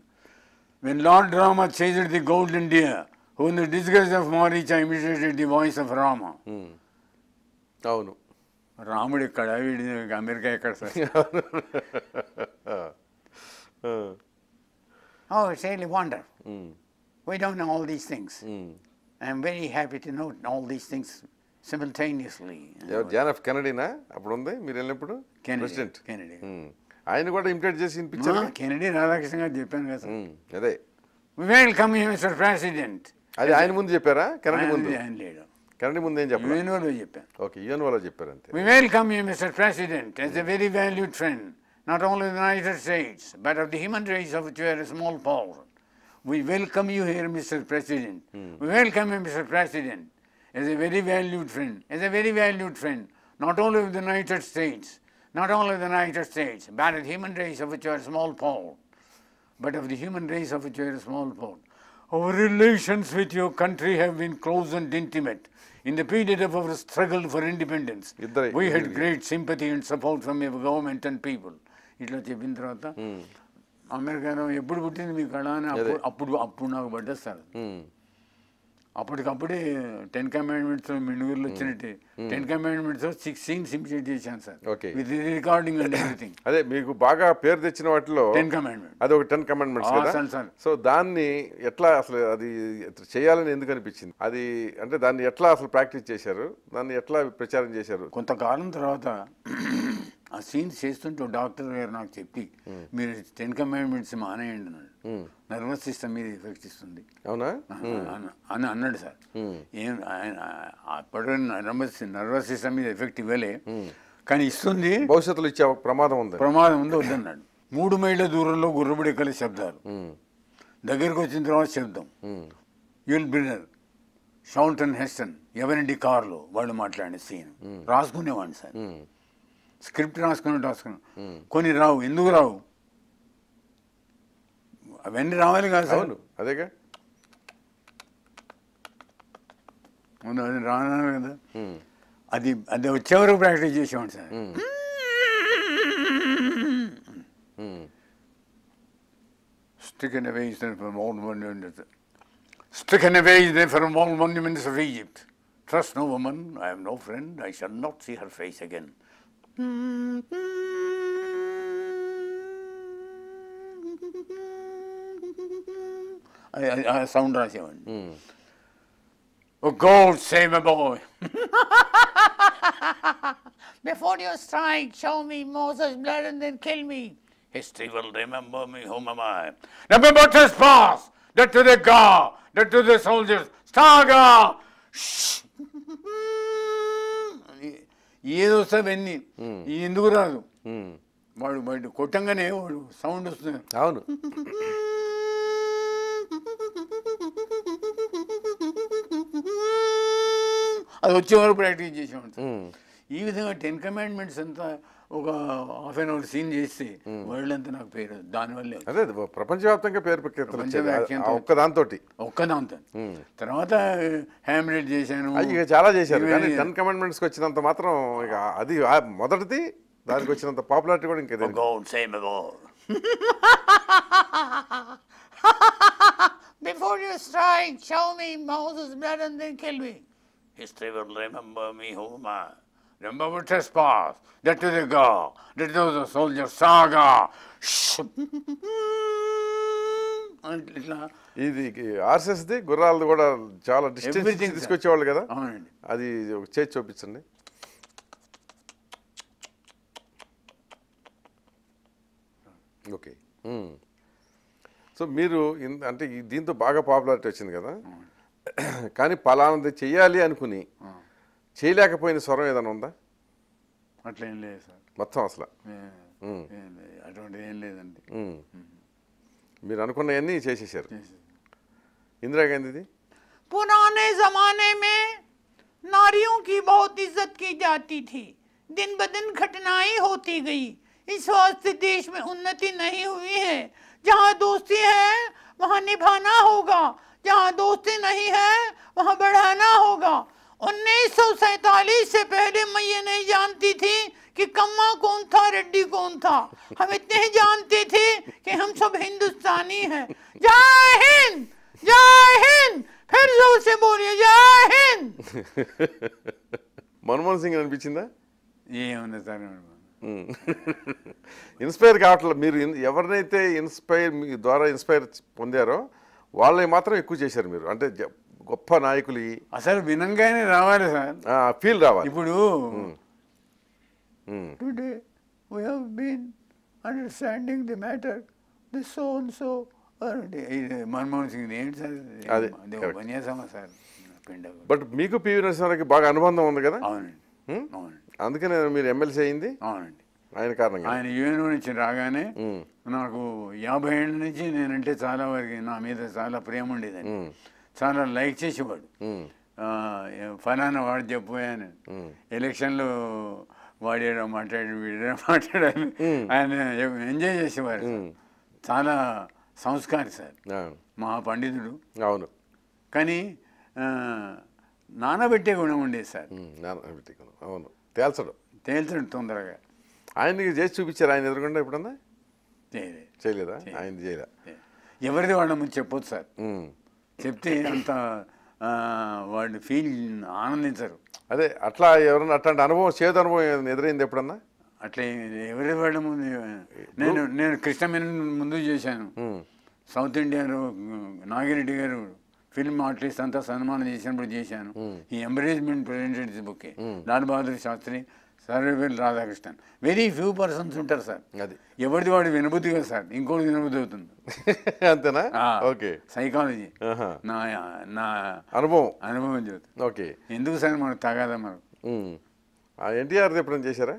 when lord Rama chased the golden ఇండియా who the disguise of Marich I imitated the voice of Rama అవును రాముడు ఇక్కడ వీడి అమెరికా ఎక్కడ sir it's really wonder why don't know all these things I'm very happy to know all these things simultaneously John of కెనడీనా అప్పుడు ఉంది మీరు వెళ్ళినప్పుడు ప్రెసిడెంట్ కెనడీ hmm. ఆయన కూడా ఇమిటేట్ చేసి వినిపించారు ah, కెనడీ రాధాకృష్ణ గారు చెప్పాను కదా hmm. అదే వెల్కమ్ మిస్టర్ ప్రెసిడెంట్ అది ఆయన ముందు చెప్పారా కెనడీ ముందు ఆయన లేడు కరణి ముందు ఏం చెప్పారు యూఎన్ఓలో చెప్పాను ఓకే యూఎన్ఓలో చెప్పారంతే we welcome you mister president as a very valued friend not only United States but of the human rights of which you're a small power We welcome you here, Mr. President. Hmm. We welcome you, Mr. President, as a very valued friend, as a very valued friend, not only of the United States, not only of the United States, but of the human race of which you are a small part, but of the human race of which you are a small part. Our relations with your country have been close and intimate. In the period of our struggle for independence, we had great sympathy and support from our government and people. ఇట్లా చెప్పిన తర్వాత అమెరికాలో ఎప్పుడు పుట్టింది మీ కళ అని అప్పుడు అప్పుడు నాకు పడ్డేస్తారు అప్పటికప్పుడే టెన్ కమాండ్మెంట్స్ మినుగురులు వచ్చినట్టు ten commandments six scenes implement చేశాను sir okay with recording and everything అదే మీకు బాగా పేరు తెచ్చిన వాటిలో టెన్ కమాండ్మెంట్ అది ఒక టెన్ కమాండ్మెంట్స్ కదా సో దాన్ని ఎట్లా అసలు అది చేయాలని ఎందుకు అనిపించింది అది అంటే దాన్ని ఎట్లా అసలు ప్రాక్టీస్ చేశారు దాన్ని ఎట్లా ప్రచారం చేశారు కొంతకాలం తర్వాత ఆ సీన్ చేస్తుంటే డాక్టర్ గారు నాకు చెప్పి మీరు టెన్ కమాండ్మెంట్స్ మానేయండి అన్నాడు నర్వస్ సిస్టమ్ మీద ఎఫెక్ట్ ఇస్తుంది అవునా అని అన్నాడు సార్ ఏం ఆయన అప్పటి నర్వస్ నర్వస్ సిస్టమ్ మీద ఎఫెక్ట్ ఇవ్వలే కానీ ఇస్తుంది భవిష్యత్తులో ఇచ్చే ప్రమాదం ఉంది ప్రమాదం ఉంది వద్దన్నాడు మూడు మైళ్ళ దూరంలో గుర్రబడి ఎక్కలే శబ్దాలు దగ్గరికి వచ్చిన తర్వాత శబ్దం యుల్ బ్రిడర్ షౌంటన్ హెస్టన్ ఎవరింటి కార్లో వాళ్ళు మాట్లాడే సీన్ రాసుకునేవాడిని సార్ స్క్రిప్ట్ రాసుకుని రాసుకుని కొన్ని రావు ఎందుకు రావు అవన్నీ రావాలి కాదు సార్ అదేగా అది రాను కదా అది అది వచ్చేవరకు ప్రాక్టీస్ చేసేవాడు sir stricken away Israel from all monuments. Stricken away Israel from all monuments of Egypt. Trust no woman, I am no friend, I shall not see her face again. Sound రాసేవాడిని God save my boy. Before you strike, show me Moses' blood and then kill me. History will remember me. Whom am I? Remember this pass. Dead to the guard, Dead to the soldiers. Star Shh. ఏదో వస్తావన్నీ ఎందుకు రాదు వాడు బయట కొట్టంగానే వాడు sound వస్తుంది అవును అది వచ్చే వరకు ప్రాక్టీస్ చేసేవాడు ఈ విధంగా టెన్ కమాండ్మెంట్స్ అంతా ఒక హాఫ్ అన్ అవర్ సీన్ చేస్తే వరల్డ్ అంత నాకు పేరు దానివల్లే అదే ప్రపంచవ్యాప్తంగా పేరు ఒక్క దాంతో ఒక్క దాంతో తర్వాత హ్యామ్లెట్ చేశాను చాలా చేశారు కానీ టెన్ కమాండ్మెంట్స్ వచ్చినంత మాత్రం ఇక అది మొదటిది దానికి వచ్చినంత పాపులారిటీ కూడా ఇంకా same Before you strike, show me Moses' blood and then kill me. History will remember me, Homer. Remember trespass, that is a girl, that is a soldier saga. ఇట్లా ఇది ఆర్సెస్ది గుర్రాలది కూడా చాలా డిస్టెన్స్ తీసుకొచ్చేవాళ్ళు కదా అది ఒక చేతి చూపించండి ఓకే సో మీరు అంటే దీంతో బాగా పాపులారిటీ వచ్చింది కదా కానీ పలానాది చెయ్యాలి అనుకుని చేయలేకపోయిన స్వరం ఏదైనా ఉందా అట్ల ఏం లే సార్ మొత్తం اصلا నేను ఐ డోంట్ ఏమీ లేదండి మీరు అనుకున్న యాన్నీ చేసేశారు ఇంద్రగెంద ఇది పుణోని जमानेమే నారియో కి బహుత్ ఇజ్జత్ కి జాతీ తీ దిన బదన్ ఘటనాయి హోతీ గయీ ఇస్ వస్త దేశ మే ఉన్నతి నహీ హుయీ హై జహా దోస్తి హై వహ నీ భానా హోగా జహా దోస్తి నహీ హై వహ బడానా హోగా 1947 से पहले मैं ये नहीं जानती थी कि कम्मा कौन था रेड्डी कौन था हम इतने ही जानते थे कि हम सब हिंदुस्तानी हैं जय हिंद जय हिंद फिर जोर से बोलिए जय हिंद मनमोहन सिंह అనిపిస్తుందా ఏమొనే సార్ ఇన్స్పైర్ కావట్లే మీరు ఎవరైతే ఇన్స్పైర్ మీ ద్వారా ఇన్స్పైర్ పొందారో వాళ్ళని మాత్రం ఎక్కువ చేశారు మీరు అంటే గొప్ప నాయకులు అసలు వినంగానే రావాలి సార్ ఫీల్ రావాలి ఇప్పుడు టుడే వీ హీన్ అండర్స్టాండింగ్ ది మ్యాటర్ ది సోన్ సో మన్మోహన్ సింగ్ ఏంటి సార్ అదే ఉపన్యాసమా సార్ బట్ మీకు పివి నరసింహారావుకి బాగా అనుబంధం ఉంది కదా అవునండి అందుకనే మీరు ఎమ్మెల్సీ అయింది అవునండి ఆయన కారణంగా ఆయన యూఎన్ నుంచి రాగానే నాకు యాభై ఏళ్ళ నుంచి నేనంటే చాలా వరకు నా మీద చాలా ప్రేమ ఉండేదండి చాలా లైక్ చేసేవాడు ఫలానా వాడు చెప్పబోయాను ఎలక్షన్లు వాడేయడం మాట్లాడి వీడడం మాట్లాడాను ఆయన ఎంజాయ్ చేసేవారు చాలా సంస్కారి సార్ మా పండితుడు అవును కానీ నానబెట్టే గుణం ఉండేది సార్ నానబెట్టే గుణం అవును తేల్చడు తేల్చడు తొందరగా ఆయనకి చేసి చూపించారు ఆయన ఎదురుకుండా ఎప్పుడన్నా చేయలేదా ఆయన చేయలే ఎవరిది వాళ్ళ ముందు చెప్పొచ్చు సార్ చెప్తే అంత వాడిని ఫీల్ ఆనందించరు అదే అట్లా ఎవరన్నా అట్లాంటి అనుభవం చేదు అనుభవం ఎదురైంది ఎప్పుడన్నా అట్లా ఎవరి వాళ్ళ ముందు నేను నేను కృష్ణమేనన్ ముందు చేశాను సౌత్ ఇండియాలో నాగిరెడ్డి గారు ఫిల్మ్ ఆర్టిస్ట్ అంతా సన్మానం చేసినప్పుడు చేశాను ఈ embarrassment presented book Lal Bahadur Shastri Sarvepalli Radhakrishnan very few persons ఉంటారు సార్ అది ఎవరిది వాడు వినబుద్ధి కదా సార్ ఇంకోటి వినబుద్ధి అవుతుంది అంతేనా ఓకే సైకాలజీ నా నా అనుభవం అనుభవం చెబుతుంది ఓకే ఎందుకు సార్ మనకు తగాదా మనకు ఎన్టీఆర్ ఎప్పుడు చేశారా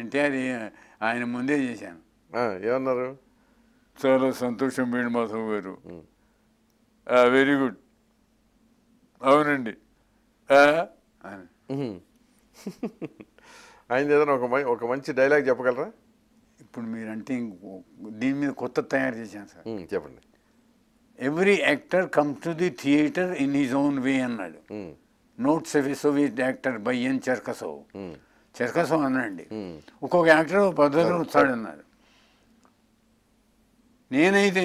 ఎన్టీఆర్ ఆయన ముందే చేశాను ఏమన్నారు చాలా సంతోషం వేణుమాధవ్ గారు వెరీ గుడ్ అవునండి అని ఆయన ఏదైనా ఒక ఒక మంచి డైలాగ్ చెప్పగలరా ఇప్పుడు మీరంటే దీని మీద కొత్త తయారు చేశాను సార్ చెప్పండి every actor come to the theatre in his own way అన్నాడు note Soviet actor by N Cherkasov Cherkasov అన్నాడు ఒక్కొక్క యాక్టర్ వస్తాడు అన్నాడు నేనైతే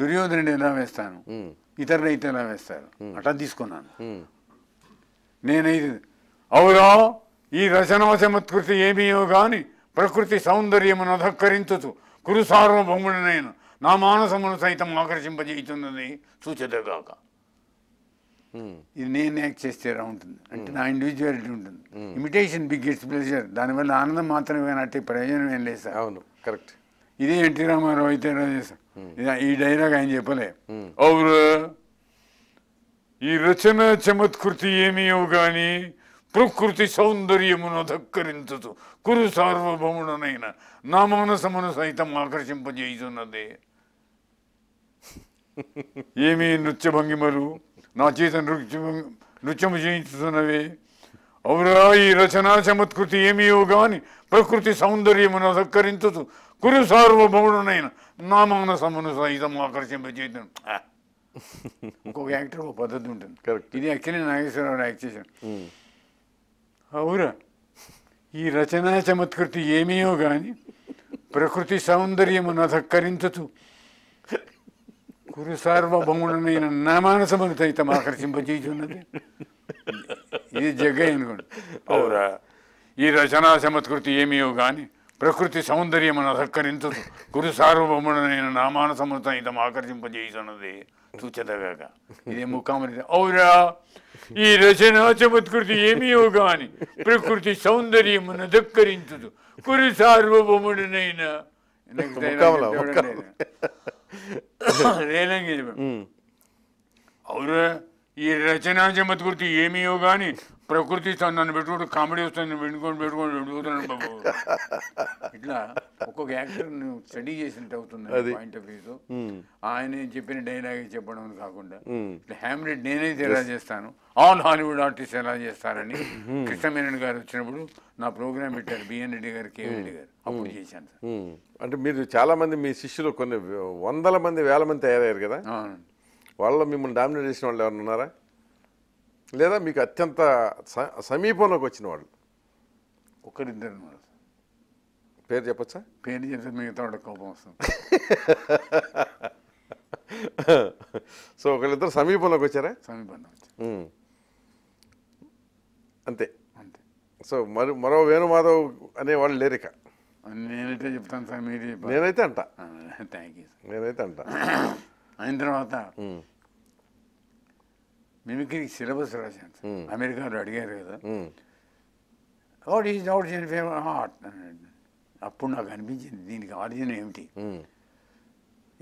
దుర్యోధనుడు ఎలా వేస్తాను ఇతరులైతే ఎలా వేస్తారు అట్లా తీసుకున్నాను నేనైతే అవురా ఈ రచనాశమత్కృతి ఏమీయో గాని ప్రకృతి సౌందర్యమును అధక్కరించుతు కురు సార్వభౌముడనైన నా మానసమును సైతం ఆకర్షింపజేయుతున్నది సూచతగాక ఇది నేను యాక్ట్ చేస్తే ఎలా ఉంటుంది అంటే నా ఇండివిజువాలిటీ ఉంటుంది ఇమిటేషన్ బిగ్ ప్లెజర్ దానివల్ల ఆనందం మాత్రమే అంటే ప్రయోజనం ఏం లేదు సార్ అవును కరెక్ట్ ఇదే ఎన్టీ రామారావు అయితే ఈ డైలాగ్ ఆయన చెప్పలే అవును ఈ రచన చమత్కృతి ఏమియో కానీ ప్రకృతి సౌందర్యమును ధక్కరించదు కురు సార్వభౌముడనైన నా మానసమును సైతం ఆకర్షింపజేయుచున్నదే ఏమీ నృత్య భంగిమలు నా చేత నృత్య నృత్యము చేయించుతున్నవే అవురా ఈ రచనా చమత్కృతి ఏమియో గాని ప్రకృతి సౌందర్యమును ధక్కరించుతూ కురు సార్వభౌముడనైన నా మనసమును సైతం ఆకర్షింపజేయను ఇంకొక యాక్టర్ ఒక పద్ధతి ఉంటుంది కరెక్ట్ ఇది యాక్చువల్లీ నాగేశ్వరరావు యాక్ట్ చేశాను ಹೌರ ಈ ರಚನಾ ಚಮತ್ಕೃತಿ ಏಮಿಯೋ ಗಾನಿ ಪ್ರಕೃತಿ ಸೌಂದರ್ಯವನ್ನು ಅಧಕ್ಕರಿಚು ಕುರು ಸಾರ್ವಭೌಮ ನಮಾನಸಮಿತೈತಮ್ಮ ಆಕರ್ಷಿಂಪಜೀಜ್ನ ಈ ಜಗ್ಗೈ ಅನು ಅವರ ಈ ರಚನಾ ಚಮತ್ಕೃತಿ ಏಮಿಯೋ ಗಾನಿ ప్రకృతి సౌందర్యమును సత్కరించు గురు సార్వభౌముడు నేను నామాన సమృతం ఇతం ఆకర్షింపజేసినది చూచదగాక ఇది ముఖామని ఔరా ఈ రచన చమత్కృతి ఏమియో గాని ప్రకృతి సౌందర్యమును ధక్కరించుదు గురు సార్వభౌముడినైనా ఔరా ఈ రచనా చమత్కృతి ఏమియో గాని ప్రకృతి నన్ను పెట్టుకుంటూ కామెడీ వస్తుంది పెట్టుకొని పెట్టుకొని పెట్టుకుతున్నాను బాబు ఇట్లా ఒక్కొక్క యాక్టర్ స్టడీ చేసినట్టు అవుతుంది పాయింట్ ఆఫ్ వ్యూతో ఆయన చెప్పిన డైలాగ్ చెప్పడం కాకుండా ఇట్లా హ్యామ్లెట్ నేనైతే ఎలా చేస్తాను ఆల్ హాలీవుడ్ ఆర్టిస్ట్ ఎలా చేస్తారని కృష్ణమేనన్ గారు వచ్చినప్పుడు నా ప్రోగ్రామ్ పెట్టారు బిఎన్ రెడ్డి గారు కేవీ రెడ్డి గారు అప్పుడు చేశాను అంటే మీరు చాలా మంది మీ శిష్యులు కొన్ని వందల మంది వేల మంది తయారయ్యారు కదా వాళ్ళ మిమ్మల్ని డామినేట్ చేసిన వాళ్ళు ఎవరు ఉన్నారా లేదా మీకు అత్యంత సమీపంలోకి వచ్చిన వాళ్ళు ఒకరిద్దరు పేరు చెప్పచ్చా పేరు చెప్తే మిగతా కోపం వస్తుంది సో ఒకరిద్దరు సమీపంలోకి వచ్చారా సమీపంలో అంతే అంతే సో మరి మరో వేణుమాధవ్ అనేవాళ్ళు లేరిక నేనైతే చెప్తాను సార్ మీరు నేనైతే అంట థ్యాంక్ యూ నేనైతే అంట అయిన తర్వాత మిమిక్రీ సిలబస్ రాశాను అమెరికాలో అడిగారు కదా what is not in favour heart అప్పుడు నాకు అనిపించింది దీనికి ఆరిజిన్ ఏమిటి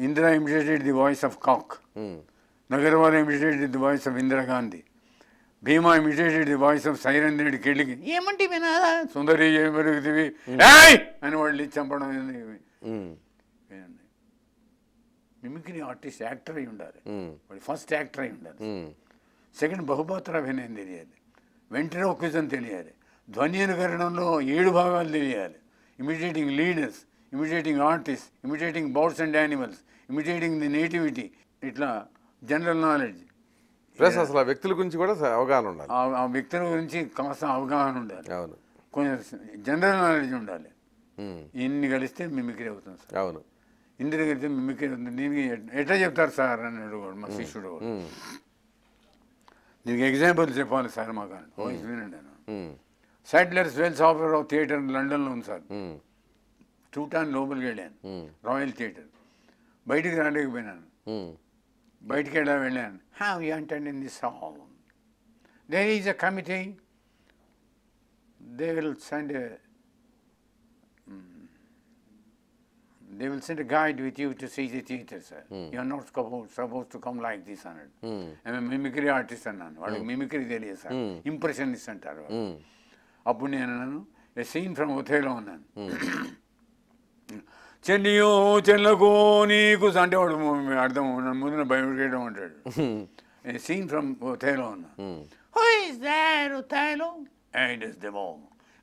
Indira imitated the voice of కాక్ Nagarwal imitated the voice of Indira Gandhi Bhima imitated the voice of సైరన్ రెడ్డి కెళ్ళికి ఏమంటే వినాదా సుందరి ఏమరుగుతుంది అని వాళ్ళు చంపడం మిమిక్రీ ఆర్టిస్ట్ యాక్టర్ అయి ఉండాలి ఫస్ట్ యాక్టర్ అయి ఉండాలి సెకండ్ అభినయం తెలియాలి ఒక్కజన్ తెలియాలి ధ్వనికరణంలో ఏడు భాగాలు తెలియాలి imitating leaders imitating artist imitating birds and animals imitating the nativity ఇట్లా జనరల్ నాలెడ్జ్ ప్లస్ అసలు ఆ వ్యక్తుల గురించి కూడా అవగాహన ఉండాలి ఆ వ్యక్తుల గురించి కాస్త అవగాహన ఉండాలి అవును కొంచెం జనరల్ నాలెడ్జ్ ఉండాలి ఇన్ని కలిస్తే మిమిక్రీ అవుతుంది సార్ అవును ఇందులో కలిస్తే మిమిక్రీ అవుతుంది దీనికి ఎట్లా చెప్తారు సార్ అని అడుగు మా శిష్యుడు నీకు ఎగ్జాంపుల్ చెప్పాలి సార్ మాకు hmm. వాయిస్ నేను Sadler's Wells offer of theatre లండన్లో ఉంది సార్ చూటాను hmm. లోపలికి వెళ్ళాను రాయల్ hmm. థియేటర్ బయటికి రాలేకపోయినాను బయటికి వెళ్ళా వెళ్ళాను హా యూ అంటాడు in this there is a committee they will send they will send a guide with you to see the theater, sir. Mm. You are not supposed to come like this. Mm. I am a mimicry artist. Mm. Mimicry there, sir. Mm. Impressionist. Mm. అప్పుడు నేను ఏ scene from ఒథేలో ఉన్నాను చెల్లియో చెల్లకు నీకు అంటే వాడు అర్థం ముందున భయపెట్టడం అంటాడు సీన్ ఫ్రమ్ ఒథేలో ఉన్నా who is there Othello and is దెమో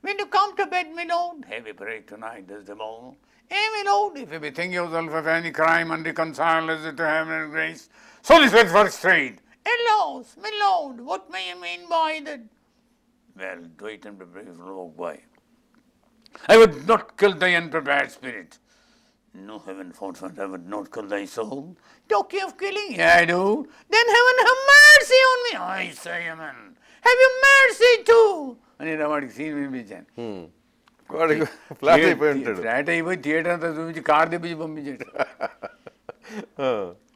When you come to bed, my lord, have a prayer tonight, there's the moment. Amen. if you bethink yourself of any crime and reconcile it to heaven and grace. So this is first straight. Alas, my lord, what may you mean by that? Well, do it and be for a boy. I would not kill thy unprepared spirit. No heaven forfeit, I would not kill thy soul. Talk of killing? Yeah, I do. Then heaven have mercy on me. I say amen. Have you mercy too? And it already seen me, Bijan. Hmm. వాడు flat అయిపోయి ఉంటాడు flat అయిపోయి theatre అంతా చూపించి car తెప్పించి పంపించాడు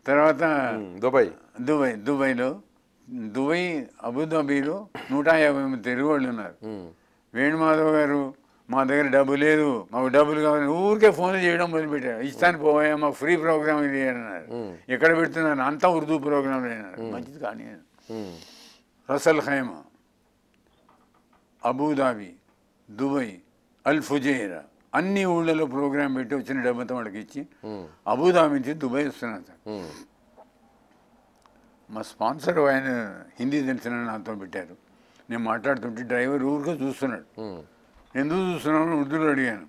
తర్వాత Dubai Dubai దుబాయ్లో దుబాయ్ అబుదాబీలో నూట యాభై మంది తెలుగు వాళ్ళు ఉన్నారు వేణుమాధవ్ గారు మా దగ్గర డబ్బు లేదు మాకు డబ్బులు కావాలి ఊరికే ఫోన్ చేయడం మొదలుపెట్టారు ఇస్తాను పోయా మాకు ఫ్రీ ప్రోగ్రామ్ ఇది అన్నారు ఎక్కడ పెడుతున్నాను అంతా ఉర్దూ ప్రోగ్రామ్ అన్నారు మంచిది కానీ Ras al Khaimah Abu Dhabi Dubai Al Fujairah అన్ని ఊళ్ళలో ప్రోగ్రామ్ పెట్టి వచ్చిన డబ్బంతా వాళ్ళకి ఇచ్చి అబుదాబి నుంచి దుబాయ్ వస్తున్నాను మా స్పాన్సర్ ఆయన హిందీ తెలిసిన నాతో పెట్టారు నేను మాట్లాడుతుంటే డ్రైవర్ ఊరికే చూస్తున్నాడు ఎందుకు చూస్తున్నాను ఉర్దూలో అడిగాను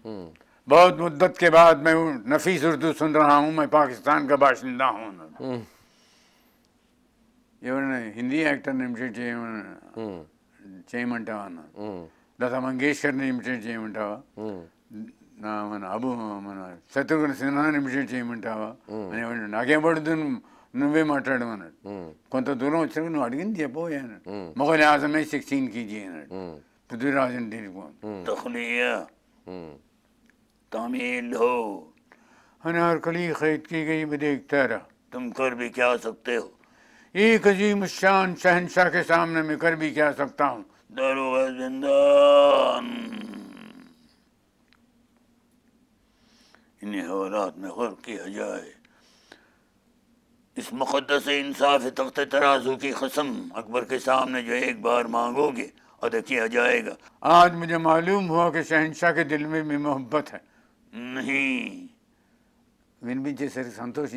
బహుత్ ముద్దత్ కే బాద్ మై నఫీస్ ఉర్దూ సుందరహాము మై పాకిస్తాన్ కా భాష హూ అన్నాడు ఎవరైనా హిందీ యాక్టర్ నిమిషం చేయమని చేయమంటావా అన్నాను लता मंगेशकर ने इमिटेटावा ना मन अब मन शत्रुघ्न सिन्हा ने इमिटेटावा नगे पड़ते नवे माटा को दूर वो अड़े मगन आसमे सिक्सटीन की जी पृथ्वीराज तमिल हो अनारकली खरीद की गई मैं देखता रहा तुम कर भी क्या सकते हो एक अजीम शान शहनशाह के सामने मैं कर भी क्या सकता हूँ दारोगा जिंदान इन्हीं हवालात में गौर किया जाए इस मुक़दस इंसाफ तख्त तराजू की कसम अकबर के सामने जो एक बार मांगोगे अदा किया जाएगा आज मुझे मालूम हुआ कि शहनशाह के दिल में भी मोहब्बत है नहीं विनपे सर संतोष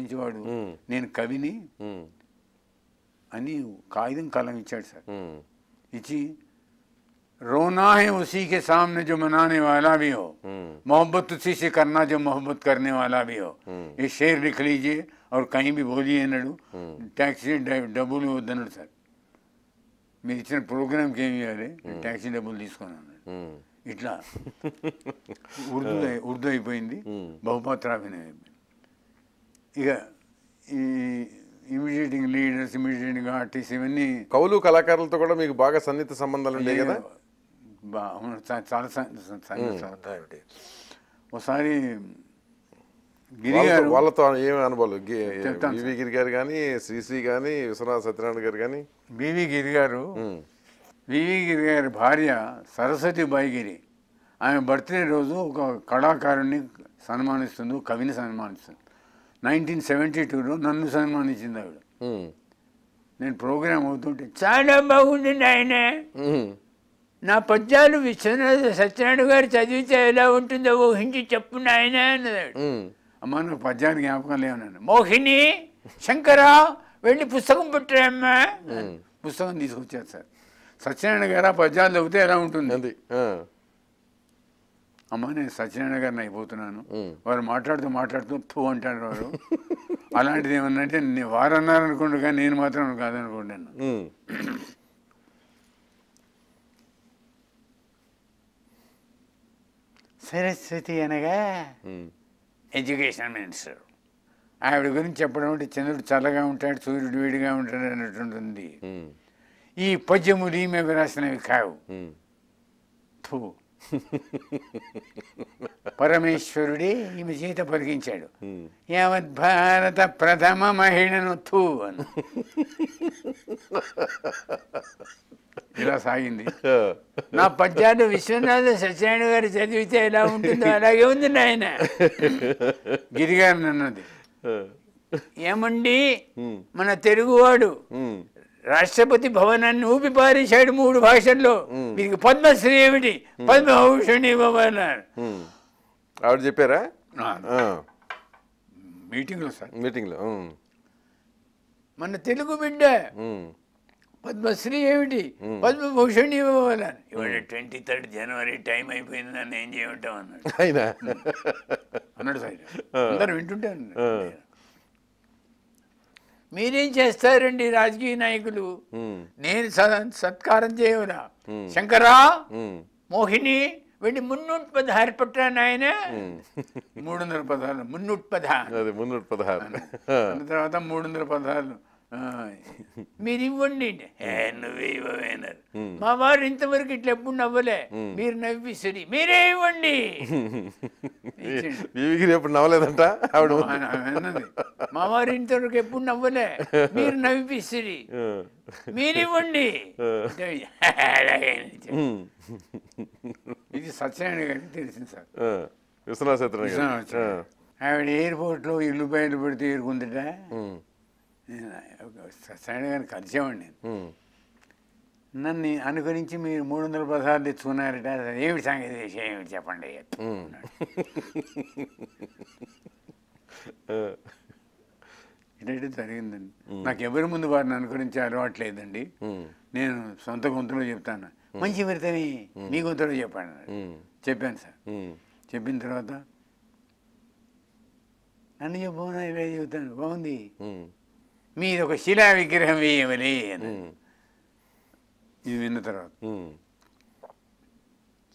నేను కవిని అని కాగితం కలం ఇచ్చాడు సార్ ఇచ్చి रोना है उसी के सामने जो मनाने वाला भी हो मोहब्बत उसी से करना जो मोहब्बत करने वाला भी हो ये शेर लिख लीजिए और कहीं भी बोलिए नडू टैक्सी डबल दनड़ सर మీరు ఇచ్చిన ప్రోగ్రామ్కి ఏమి చేయాలి ట్యాక్సీ డబ్బులు తీసుకొని అన్నాడు ఇట్లా ఉర్దూ ఉర్దూ అయిపోయింది బహుపాత్రాభినయం అయిపోయింది ఇక ఈ ఇమిడియేటింగ్ లీడర్స్ ఇమిడియేటింగ్ ఆర్టిస్ట్ ఇవన్నీ కవులు కళాకారులతో కూడా మీకు బాగా సన్నిహిత సంబంధాలు ఉన్నాయి కదా చాలా ఒకసారి గిరిగారు వాళ్ళతో ఏమి అనుభవాలు బీవీ గిరి గారు కానీ శ్రీశ్రీ కానీ విశ్వనాథ్ సత్యనారాయణ గారు కానీ బీవీ గిరి గారు వివి గిరి గారి భార్య సరస్వతి గిరి ఆమె బర్త్డే రోజు ఒక కళాకారుణ్ణి సన్మానిస్తుంది కవిని సన్మానిస్తుంది నైన్టీన్ సెవెంటీ టూలో నన్ను సన్మానించింది ఆవిడ నేను ప్రోగ్రామ్ అవుతుంటే చాలా బాగుంది ఆయన నా పద్యాలు విశ్వనాథ సత్యనారాయణ గారు చదివితే ఎలా ఉంటుందో ఊహించి చెప్పు నాయన అన్నాడు అమ్మ నువ్వు పద్యాలు జ్ఞాపకం లేవన్నాను మోహిని శంకరా వెళ్ళి పుస్తకం పెట్టామ్మా పుస్తకం తీసుకొచ్చారు సార్ సత్యనారాయణ గారు ఆ పద్యాలు చదివితే ఎలా ఉంటుంది అది అమ్మ నేను సత్యనారాయణ గారిని అయిపోతున్నాను వారు మాట్లాడుతూ మాట్లాడుతూ తూ అంటాడు వారు అలాంటిది ఏమన్నా అంటే వారు అన్నారనుకోండి కానీ నేను మాత్రం కాదనుకోండి సరస్వతి అనగా ఎడ్యుకేషన్ మినిస్టర్ ఆవిడ గురించి చెప్పడం అంటే చంద్రుడు చల్లగా ఉంటాడు సూర్యుడు వేడిగా ఉంటాడు ఉంది ఈ పద్యములు ఈమె రాసినవి కావు పరమేశ్వరుడే ఈమె చేత పొరిగించాడు యావత్ భారత ప్రథమ మహిళను థూ అని ఇలా సాగింది నా పద్యాలు విశ్వనాథ సత్యనారాయణ గారు చదివితే ఎలా ఉంటుందో అలాగే ఉంది నాయన గిరిగారు అన్నది ఏమండి మన తెలుగువాడు రాష్ట్రపతి భవనాన్ని ఊపి పారేశాడు మూడు భాషల్లో మీకు పద్మశ్రీ ఏమిటి పద్మభూషణ్ ఇవ్వమన్నారు ఆవిడ చెప్పారా మీటింగ్లో సార్ మీటింగ్లో మన తెలుగు బిడ్డ పద్మశ్రీ ఏమిటి పద్మభూషణ్ ఇవ్వాలని ఇవాళ ట్వంటీ థర్డ్ జనవరి టైం అయిపోయింది నన్ను ఏం చేయమంటాం అన్నాడు అన్నాడు సార్ అందరు వింటుంటే మీరేం చేస్తారండి రాజకీయ నాయకులు నేను సత్కారం చేయవరా శంకరా మోహిని వెళ్ళి మున్నుట్ పద పట్టాను ఆయన మూడు వందల పదహారు మున్నూట్ పదహారు మున్నూట్ పదహారు తర్వాత మూడు వందల పదహారు మీరు ఇవ్వండి నువ్వే మా వారు ఇంతవరకు ఇట్లా ఎప్పుడు నవ్వలే మీరు నవ్విసరి మీరే ఇవ్వండి ఎప్పుడు నవ్వలేదంట మా వారు ఇంతవరకు ఎప్పుడు నవ్వలే మీరు నవ్విసిరి మీరివ్వండి ఇది సత్యనారాయణ తెలిసింది సార్ విశ్వనాథ్ ఆవిడ ఎయిర్పోర్ట్ లో ఇల్లు బయట పెడితే ఎరుకుందట నేను సత్యనారాయణ గారిని కలిసేవాడిని నేను నన్ను అనుకరించి మీరు మూడు వందల పదహారు తెచ్చుకున్నారట ఏమిటి సంగతి విషయం ఏమిటి చెప్పండి ఇలాంటి జరిగిందండి నాకు ఎవరి ముందు వారిని అలవాటు అలవాట్లేదండి నేను సొంత గొంతులో చెప్తాను మంచి పెడితేనే మీ గొంతులో చెప్పాను చెప్పాను సార్ చెప్పిన తర్వాత నన్ను చెప్పు ఇలా చెబుతాను బాగుంది మీద ఒక శిలా విగ్రహం వేయమని ఇది విన్న తర్వాత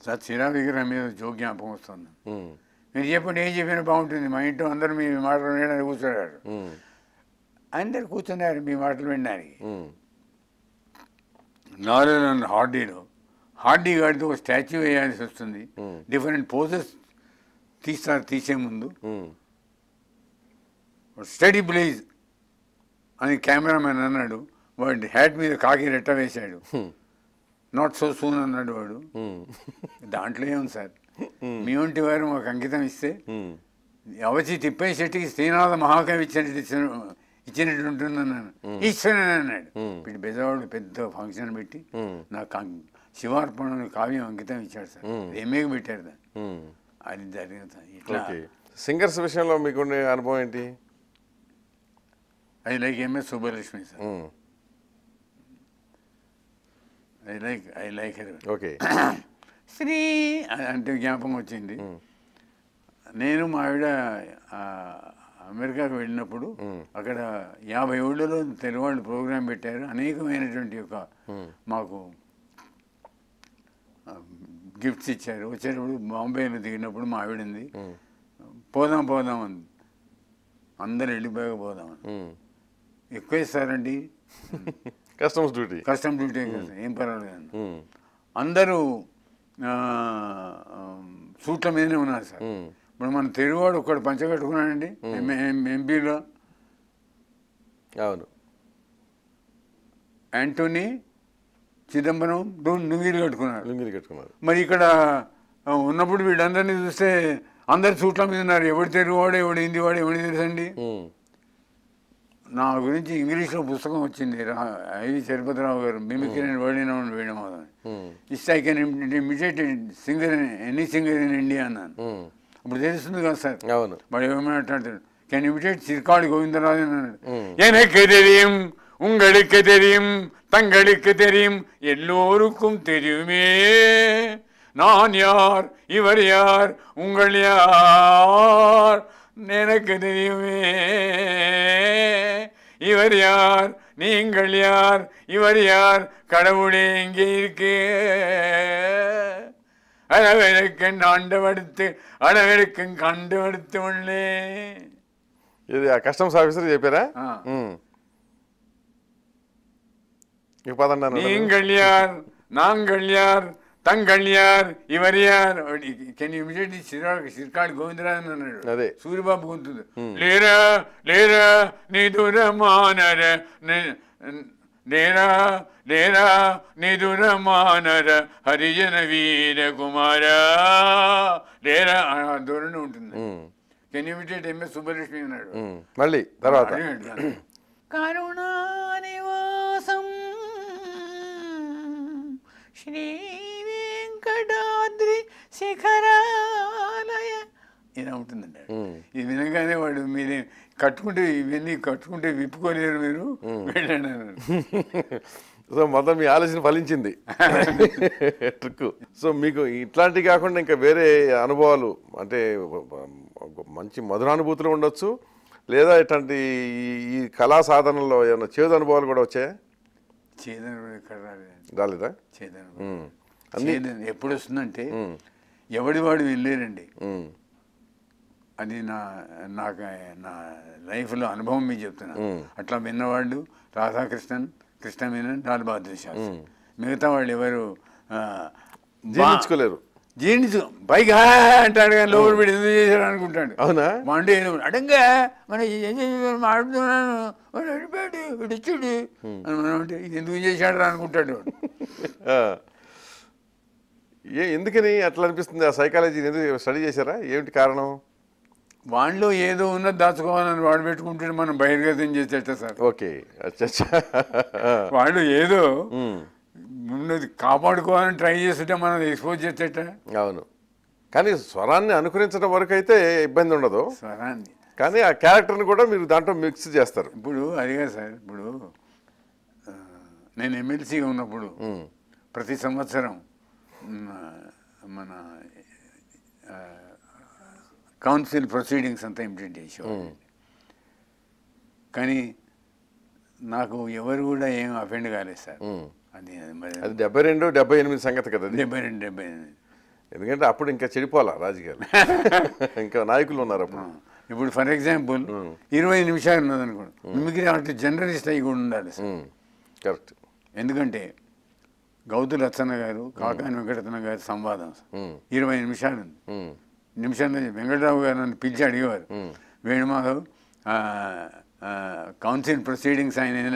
సార్ శిలా విగ్రహం మీద జోగ్యాపం వస్తుంది మీరు చెప్పండి ఏం చెప్పినా బాగుంటుంది మా ఇంట్లో అందరూ మీ మాటలు వినడానికి కూర్చున్నారు అందరు కూర్చున్నారు మీ మాటలు వినడానికి నాలుగు హార్డీలో హార్డీ గారితో ఒక స్టాచ్యూ వేయాల్సి వస్తుంది డిఫరెంట్ పోజెస్ తీస్తారు తీసే ముందు స్టడీ ప్లేస్ అని కెమెరామెన్ అన్నాడు వాడి హ్యాట్ మీద కాకి రెట్ట వేశాడు నాట్ సో సూన్ అన్నాడు వాడు దాంట్లో ఏముంది సార్ మీ వంటి వారు మాకు అంకితం ఇస్తే అవచి తిప్పే శెట్టికి శ్రీనాథ మహాకవి ఇచ్చినట్టు ఇచ్చిన ఇచ్చినట్టు అన్నాడు ఇప్పుడు బెజవాడు పెద్ద ఫంక్షన్ పెట్టి నాకు శివార్పణ కావ్యం అంకితం ఇచ్చాడు సార్ ఏమేకి పెట్టారు దాన్ని అది జరిగింది ఇట్లా సింగర్స్ విషయంలో మీకు అనుభవం ఏంటి I like MS Subbulakshmi sir I like I like okay Sri అంటే జ్ఞాపకం వచ్చింది hmm. నేను మా ఆవిడ అమెరికాకు వెళ్ళినప్పుడు hmm. అక్కడ యాభై ఏళ్ళలో తెలుగువాళ్ళు ప్రోగ్రాం పెట్టారు అనేకమైనటువంటి ఒక hmm. మాకు గిఫ్ట్స్ ఇచ్చారు వచ్చేటప్పుడు బాంబేలో దిగినప్పుడు మా ఆవిడంది పోదాం పోదాం అంది అందరు వెళ్ళిపోయాక పోదాం అని ఎక్కువ ఇస్తారండి కస్టమ్స్ డ్యూటీ కస్టమ్స్ డ్యూటీ ఏం పర్వాలేదు అందరూ సూట్ల మీదనే ఉన్నారు సార్ ఇప్పుడు మన తెలుగువాడు ఒకడు పంచగట్టుకున్నాడండి ఎంపీలో అవును యాంటోనీ చిదంబరం లుంగీలు కట్టుకున్నారు లుంగీలు కట్టుకున్నారు మరి ఇక్కడ ఉన్నప్పుడు వీళ్ళందరినీ చూస్తే అందరు చూట్ల మీద ఉన్నారు ఎవడు తెలుగువాడు ఎవడు వాడు ఎవడు తెలుసండి நான் குறிஞ்சி இங்கிலீஷில் புஸ்தகம் வச்சிருந்தேன் ஐவி சரிபத்ராவ் கார் மிமிக்கிறேன் வழினவன் வேணுமா தான் is I can imitate singer any singer in India நான் அப்படி தெரிஞ்சு sir can imitate Sirkazhi Govindaraj எனக்கு தெரியும் உங்களுக்கு தெரியும் தங்களுக்கு தெரியும் எல்லோருக்கும் தெரியுமே நான் யார் இவர் யார் உங்கள் யார் எனக்கு தெரியுமே இவர் யார் நீங்கள் யார் இவர் யார் கடவுளே இங்கே இருக்கு வடுத்து ஆண்டவடுத்து கண்டு வடுத்து உள்ளே இது கஸ்டம்ஸ் ஆஃபீஸர் చెప్పారా நீங்கள் யார் நாங்கள் யார் തങ്കൾ യാർ ഇവർ യാർ കെൻ യു ഇമിഡിയറ്റ്ലി ശിരാട് ശിർക്കാട് ഗോവിന്ദരാജൻ എന്നാണ് സൂര്യബാബു ഗോന്തുന്നത് ലീര ലീര നിതുരമാനര നേര നേര നിതുരമാനര ഹരിജന വീരകുമാര നേര ధోరణి ఉంటుంది కెన్ ఇమిటేట్ ఎంఎస్ సుబ్బలక్ష్మి అన్నాడు మళ్ళీ తర్వాత కరుణానివాసం శ్రీ వెంకటాద్రి శిఖరాలయ ఇలా ఉంటుందండి ఇది వినగానే వాడు మీరే కట్టుకుంటే ఇవన్నీ కట్టుకుంటే విప్పుకోలేరు మీరు సో మొత్తం మీ ఆలోచన ఫలించింది ట్రిక్ సో మీకు ఇట్లాంటివి కాకుండా ఇంకా వేరే అనుభవాలు అంటే మంచి మధురానుభూతులు ఉండొచ్చు లేదా ఇట్లాంటి ఈ కళా సాధనలో ఏమైనా చేదు అనుభవాలు కూడా వచ్చాయా చేదు రాలేదా చేదు ఎప్పుడు వస్తుందంటే ఎవడి వాడు వెళ్ళారండి అది నా నాకు నా లైఫ్లో అనుభవం మీకు చెప్తున్నా అట్లా విన్నవాళ్ళు రాధాకృష్ణన్ కృష్ణ లాల్ బహదూర్ శాస్త్రి మిగతా వాళ్ళు ఎవరు జీర్ణించుకోలేరు జీర్ణించు పైకి అంటాడు కానీ లోపల పెట్టి ఎందుకు చేశాడు అనుకుంటాడు అవునా మండే అడంగా మన ఆడుతున్నాను వాడు వెళ్ళిపోయాడు వీడు అని మనం ఎందుకు చేశాడు అనుకుంటాడు ఏ ఎందుకని అట్లా అనిపిస్తుంది ఆ సైకాలజీని ఎందుకు స్టడీ చేశారా ఏమిటి కారణం వాళ్ళు ఏదో ఉన్నది దాచుకోవాలని వాడు పెట్టుకుంటే మనం బహిర్గతం చేసేట సార్ ఓకే వాళ్ళు ఏదో ఉన్నది కాపాడుకోవాలని ట్రై చేసేట మనం ఎక్స్పోజ్ చేసేట అవును కానీ స్వరాన్ని అనుకరించడం వరకు అయితే ఇబ్బంది ఉండదు స్వరాన్ని కానీ ఆ క్యారెక్టర్ని కూడా మీరు దాంట్లో మిక్స్ చేస్తారు ఇప్పుడు అదిగా సార్ ఇప్పుడు నేను ఎమ్మెల్సీగా ఉన్నప్పుడు ప్రతి సంవత్సరం మన కౌన్సిల్ ప్రొసీడింగ్స్ అంతా ఇంప్లిమెంట్ చేసేవాళ్ళు కానీ నాకు ఎవరు కూడా ఏం అఫెండ్ కాలేదు సార్ అది మరి అది డెబ్బై రెండు డెబ్బై ఎనిమిది సంగతి కదా డెబ్బై రెండు డెబ్బై ఎనిమిది ఎందుకంటే అప్పుడు ఇంకా చెడిపోవాలా రాజకీయాలు ఇంకా నాయకులు ఉన్నారు అప్పుడు ఇప్పుడు ఫర్ ఎగ్జాంపుల్ ఇరవై నిమిషాలు ఉన్నదనుకోండి మిగిలిన జర్నలిస్ట్ అయి కూడా ఉండాలి సార్ కరెక్ట్ ఎందుకంటే గౌతు లచ్చన్న గారు కాకాని వెంకటరత్న గారి సంవాదం ఇరవై నిమిషాలు నిమిషాలు వెంకటరావు గారు నన్ను పిలిచి అడిగేవారు వేణుమాధవ్ కౌన్సిల్ ప్రొసీడింగ్స్ ఆయన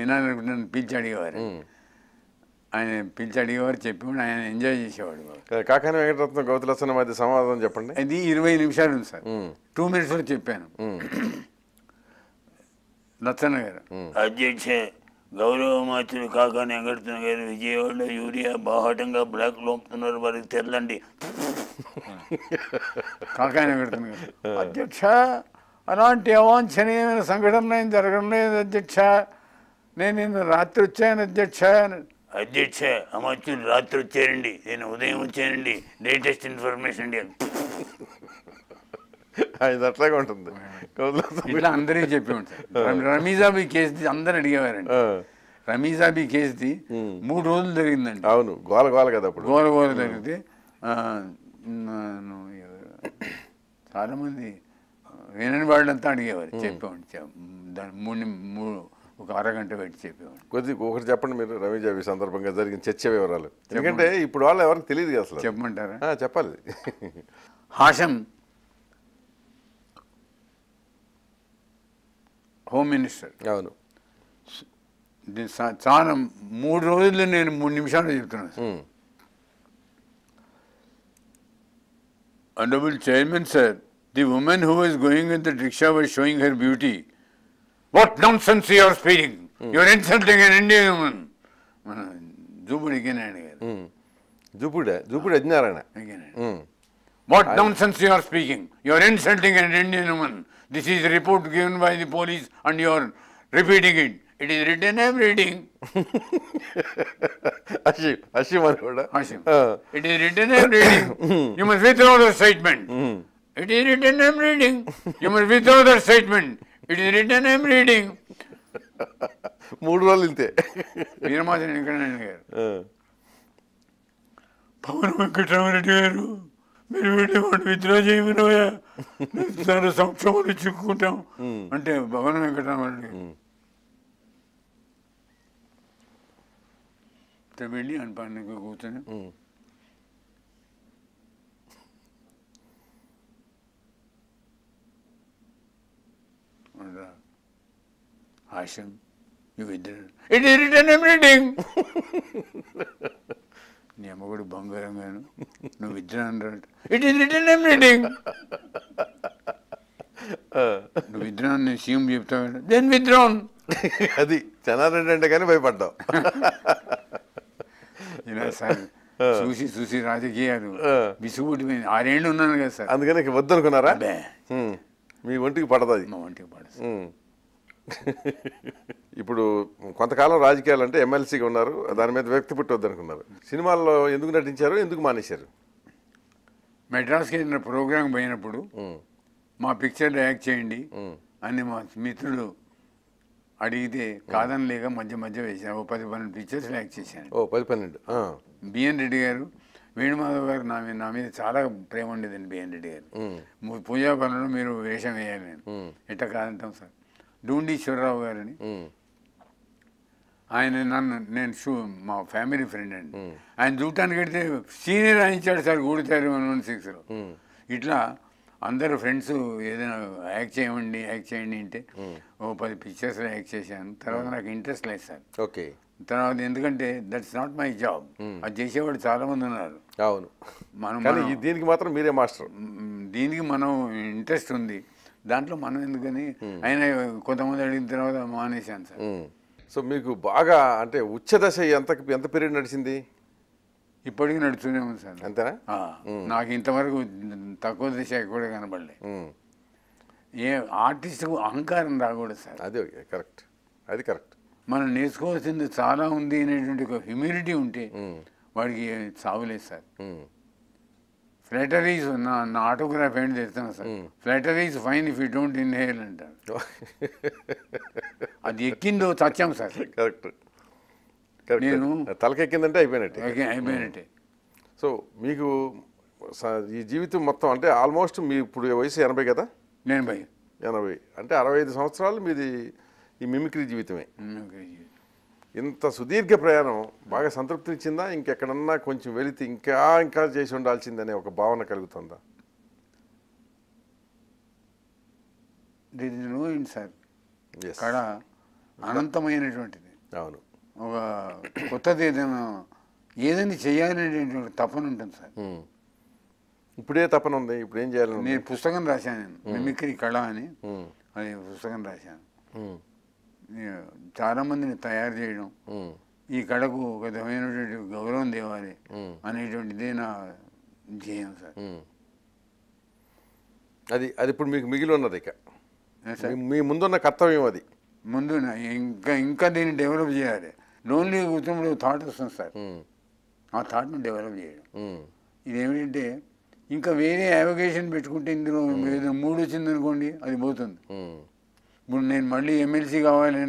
వినాలనుకుంటున్నాను పిలిచి అడిగేవారు ఆయన పిలిచి అడిగేవారు చెప్పి ఆయన ఎంజాయ్ చేసేవాడు కాకాని వెంకటరత్న గౌతులసన మధ్య సమాధానం చెప్పండి అది ఇరవై నిమిషాలు ఉంది సార్ టూ మినిట్స్లో చెప్పాను లచ్చన్న గారు అధ్యక్ష గౌరవమాత్రులు కాక వెంకటరత్న గారు విజయవాడలో యూరియా బాహటంగా బ్లాక్ లోపుతున్నారు వారికి తెల్లండి కాకాయ అధ్యక్ష అలాంటి అవాంఛనీయమైన సంఘటన ఏం జరగడం లేదు అధ్యక్ష నేను నిన్న రాత్రి వచ్చాను అధ్యక్ష అధ్యక్ష అమర్చులు రాత్రి వచ్చారండి నేను ఉదయం వచ్చానండి లేటెస్ట్ ఇన్ఫర్మేషన్ అండి ఆయన అట్లాగే ఉంటుంది ఇట్లా అందరికీ చెప్పి ఉంటారు రమీజాబీ కేసుది అందరు అడిగేవారండి రమీజాబీ కేసుది మూడు రోజులు జరిగిందండి అవును గోల గోల కదా అప్పుడు గోల గోల జరిగితే చాలామంది వినని వాళ్ళంతా అడిగేవారు చెప్పేవాడి దాని మూడు మూడు ఒక అరగంట పెట్టి చెప్పేవాడు కొద్ది ఒకరు చెప్పండి మీరు రమీజాబీ సందర్భంగా జరిగిన చర్చ వివరాలు ఎందుకంటే ఇప్పుడు వాళ్ళు ఎవరికి తెలియదు అసలు చెప్పమంటారా చెప్పాలి హాషం హోమ్ మినిస్టర్ అవును చాలా మూడు రోజులు నేను మూడు నిమిషాలు చెప్తున్నాను Honorable Chairman, sir, the woman who was going in the rickshaw was showing her beauty. What nonsense you are speaking! Hmm. You are insulting an Indian woman. Zubudu again and again. Zubudu, Zubudu Ajnarana. Again. What nonsense you are speaking! You are insulting an Indian woman. This is report given by the police and you are repeating it. It is written, I am reading. Ashim, Ashim Arora. Ashim. Uh. It is written, I am reading. you must withdraw the statement. Mm. It is written, I am reading. you must withdraw the statement. It is written, I am reading. మూడు రోజులు ఇంతే వీరమాజన్ వెంకటనారాయణ గారు పవన్ వెంకటరామరెడ్డి గారు మీరు వెళ్ళి వాడు withdraw చేయమనోయా తన సంక్షేమాన్ని అంటే భవన వెంకటరామరెడ్డి వెళ్ళి అని పండుగ కూర్చొని హాస్యం ఇవి ఇద్దరు ఇట్ ఇరిటన్ ఎవ్రీథింగ్ నీ అమ్మగుడు బంగారం గాను నువ్వు విద్య it is return M reading నువ్వు విద్రోన్ నేను సీఎం చెప్తాను దెన్ విద్రోన్ అది జనార్దన్ అంటే కానీ భయపడ్డావు సార్ చూసి చూసి రాజకీయాలు విసుగుడిపోయింది ఆరేళ్ళు ఉన్నాను కదా సార్ అందుకని వద్దనుకున్నారా మీ ఒంటికి పడదు మా ఒంటికి పడదు ఇప్పుడు కొంతకాలం రాజకీయాలు అంటే ఎమ్మెల్సీగా ఉన్నారు దాని మీద వ్యక్తి పుట్టొద్దు అనుకున్నారు సినిమాల్లో ఎందుకు నటించారు ఎందుకు మానేశారు మెడ్రాస్కి వెళ్ళిన ప్రోగ్రాం పోయినప్పుడు మా పిక్చర్ డైరెక్ట్ చేయండి అని మా మిత్రుడు అడిగితే కాదని లేక మధ్య మధ్య వేసాను ఓ పది పన్నెండు పిక్చర్స్ డైరెక్ట్ చేశాను ఓ పది పన్నెండు బిఎన్ రెడ్డి గారు వేణుమాధవ్ గారు నా మీద నా మీద చాలా ప్రేమ ఉండేదండి బిఎన్ రెడ్డి గారు పూజా పనులు మీరు వేషం వేయాలి నేను ఎట్లా కాదంటాం సార్ డూండీశ్వరరావు గారని ఆయన నన్ను నేను షూ మా ఫ్యామిలీ ఫ్రెండ్ అండి ఆయన చూడటానికి వెళ్తే సీనియర్ ఆయించాడు సార్ గూడితారు వన్ వన్ సిక్స్లో ఇట్లా అందరు ఫ్రెండ్స్ ఏదైనా యాక్ట్ చేయమండి యాక్ట్ చేయండి అంటే ఓ పది పిక్చర్స్లో యాక్ట్ చేశాను తర్వాత నాకు ఇంట్రెస్ట్ లేదు సార్ ఓకే తర్వాత ఎందుకంటే దట్స్ నాట్ మై జాబ్ అది చేసేవాడు చాలా మంది ఉన్నారు అవును మనం దీనికి మాత్రం మీరే మాస్టర్ దీనికి మనం ఇంట్రెస్ట్ ఉంది దాంట్లో మనం ఎందుకని ఆయన కొంతమంది అడిగిన తర్వాత మానేశాను సార్ సో మీకు బాగా అంటే ఉచ్చదశ ఎంత ఎంత పీరియడ్ నడిచింది ఇప్పటికి నడుస్తూనే ఉంది సార్ అంతేనా నాకు ఇంతవరకు తక్కువ దశ కూడా కనబడలే ఏ ఆర్టిస్ట్ అహంకారం రాకూడదు సార్ అదే కరెక్ట్ అది కరెక్ట్ మనం నేర్చుకోవాల్సింది చాలా ఉంది అనేటువంటి ఒక హ్యూమిడిటీ ఉంటే వాడికి చావులేదు సార్ ఫ్లెటరీస్ నా నా ఆటోగ్రాఫ్ ఏంటి తెస్తాను sir flattery's fine if you don't inhale అంటారు అది ఎక్కిందో సత్యం సార్ కరెక్ట్ నేను తలకెక్కిందంటే అయిపోయినట్టే అయిపోయినట్టే సో మీకు ఈ జీవితం మొత్తం అంటే ఆల్మోస్ట్ మీ ఇప్పుడు వయసు ఎనభై కదా ఎనభై ఎనభై అంటే అరవై ఐదు సంవత్సరాలు మీది ఈ మిమిక్రీ జీవితమే మిమిక్రీ ఇంత సుదీర్ఘ ప్రయాణం బాగా సంతృప్తినిచ్చిందా ఇంకెక్కడన్నా కొంచెం వెళితే ఇంకా ఇంకా చేసి ఉండాల్సిందనే ఒక భావన కలుగుతుందా సార్ కళ అనంతమైనటువంటిది అవును ఒక కొత్తది ఏదైనా ఏదైనా చేయాలనేటువంటి తపన ఉంటుంది సార్ ఇప్పుడే తపన ఉంది ఇప్పుడు ఏం చేయాలి నేను పుస్తకం రాశాను మిమిక్రీ కళ అని అది పుస్తకం రాశాను చాలామందిని తయారు చేయడం ఈ కళకు ఒక విధమైనటువంటి గౌరవం తేవాలి అనేటువంటిది నా ధ్యేయం సార్ అది అది ఇప్పుడు మీకు మిగిలి ఉన్నది ఇక మీ ముందున్న కర్తవ్యం అది ముందు ఇంకా ఇంకా దీన్ని డెవలప్ చేయాలి లోన్లీ కూర్చున్నప్పుడు థాట్ వస్తుంది సార్ ఆ థాట్ను డెవలప్ చేయడం ఇదేమిటంటే ఇంకా వేరే అవకేషన్ పెట్టుకుంటే ఇందులో మూడు వచ్చిందనుకోండి అది పోతుంది ఇప్పుడు నేను మళ్ళీ ఎమ్మెల్సీ కావాలని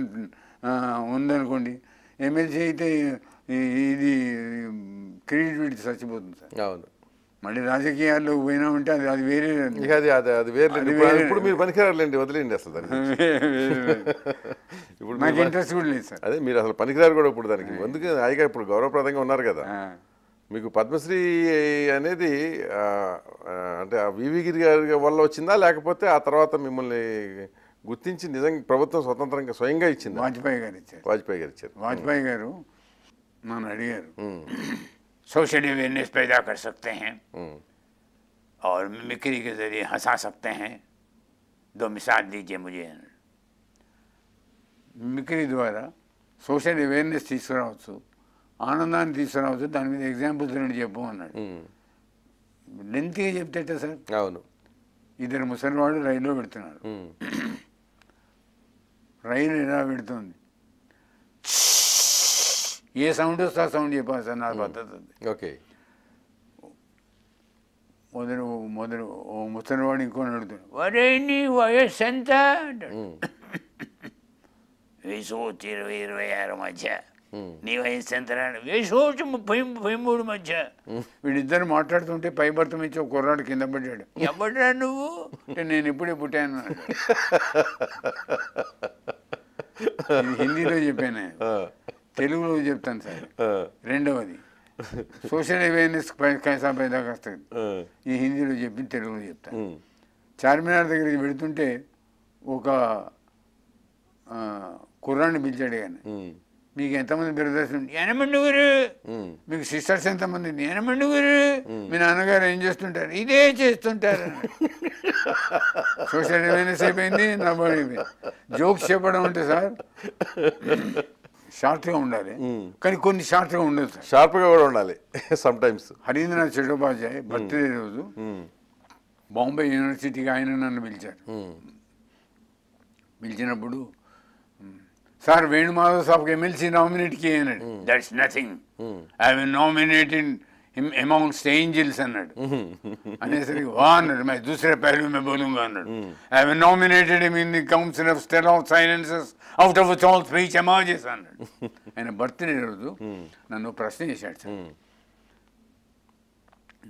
ఉందనుకోండి ఎమ్మెల్సీ అయితే ఇది క్రెడిబిలిటీ చచ్చిపోతుంది సార్ అవును మళ్ళీ రాజకీయాల్లో ఉంటే అది అది వేరే అది అది వేరే ఇప్పుడు మీరు పనికిరాలండి వదిలేండి అసలు దానికి ఇప్పుడు నాకు ఇంట్రెస్ట్ కూడా లేదు సార్ అదే మీరు అసలు పనికిరారు కూడా ఇప్పుడు దానికి అందుకే హాయిగా ఇప్పుడు గౌరవప్రదంగా ఉన్నారు కదా మీకు పద్మశ్రీ అనేది అంటే వివి గిరి గారి వల్ల వచ్చిందా లేకపోతే ఆ తర్వాత మిమ్మల్ని గుర్తించి నిజంగా ప్రభుత్వం స్వతంత్రంగా స్వయంగా ఇచ్చింది వాజ్పేయి గారు ఇచ్చారు వాజ్పేయి గారు ఇచ్చారు వాజ్పేయి గారు నన్ను అడిగారు సోషల్ అవేర్నెస్ పేదా कर सकते हैं और मिक्री के जरिए हंसा మిక్రీ ద్వారా సోషల్ అవేర్నెస్ తీసుకురావచ్చు ఆనందాన్ని తీసుకురావచ్చు దాని మీద ఎగ్జాంపుల్స్ రెండు చెప్పు అన్నాడు లెంత్గా చెప్తేట సార్ అవును ఇద్దరు ముసలివాడు రైల్లో పెడుతున్నారు రైలు ఎలా పెడుతుంది ఏ సౌండ్ వస్తే ఆ సౌండ్ చెప్పాలి సార్ నా పద్ధతి ఓకే మొదలు మొదలు ముసలివాడు ఇంకో నడుతుంది వరే నీ వయస్సు ఎంత వేసుకోవచ్చు ఇరవై ఇరవై ఆరు మధ్య నీ వయసు ఎంత వేసుకోవచ్చు ముప్పై ముప్పై మూడు మధ్య వీడిద్దరు మాట్లాడుతుంటే పై భర్త మించి ఒక కుర్రాడు కింద పడ్డాడు ఎవడ్రా నువ్వు నేను ఇప్పుడే పుట్టాను హిందీలో చెప్పాను తెలుగులో చెప్తాను సార్ రెండవది సోషల్ అవేర్నెస్ సంపాదాకా వస్తుంది ఈ హిందీలో చెప్పి తెలుగులో చెప్తాను చార్మినార్ దగ్గరికి పెడుతుంటే ఒక కుర్రాన్ని పిలిచాడు కానీ మీకు ఎంతమంది బ్రదర్స్ ఎనమండుగురు గురు మీకు సిస్టర్స్ ఎంతమంది ఎనమండుగురు గురు మీ నాన్నగారు ఏం చేస్తుంటారు ఇదే చేస్తుంటారు సోషల్ అవేర్నెస్ అయిపోయింది నా బాడీ జోక్స్ చెప్పడం అంటే సార్ షార్ట్గా ఉండాలి కానీ కొన్ని షార్ట్గా ఉండదు షార్ప్గా కూడా ఉండాలి some times Harindranath Chattopadhyay birthday రోజు బాంబే యూనివర్సిటీకి ఆయన నన్ను పిలిచారు పిలిచినప్పుడు సార్ వేణుమాధవ్ సాబ్కి ఎమ్మెల్సీ నామినేట్ చేయనండి that's nothing I will nominated amount angels అన్నాడు అనేసరికి వా అన్నాడు మై దూసరే పేరు మే బోలుంగా అన్నాడు I win nominated in the council of state of silences out of which all speech emerges అన్నాడు ఆయన బర్త్డే రోజు నన్ను ప్రశ్న చేశాడు సార్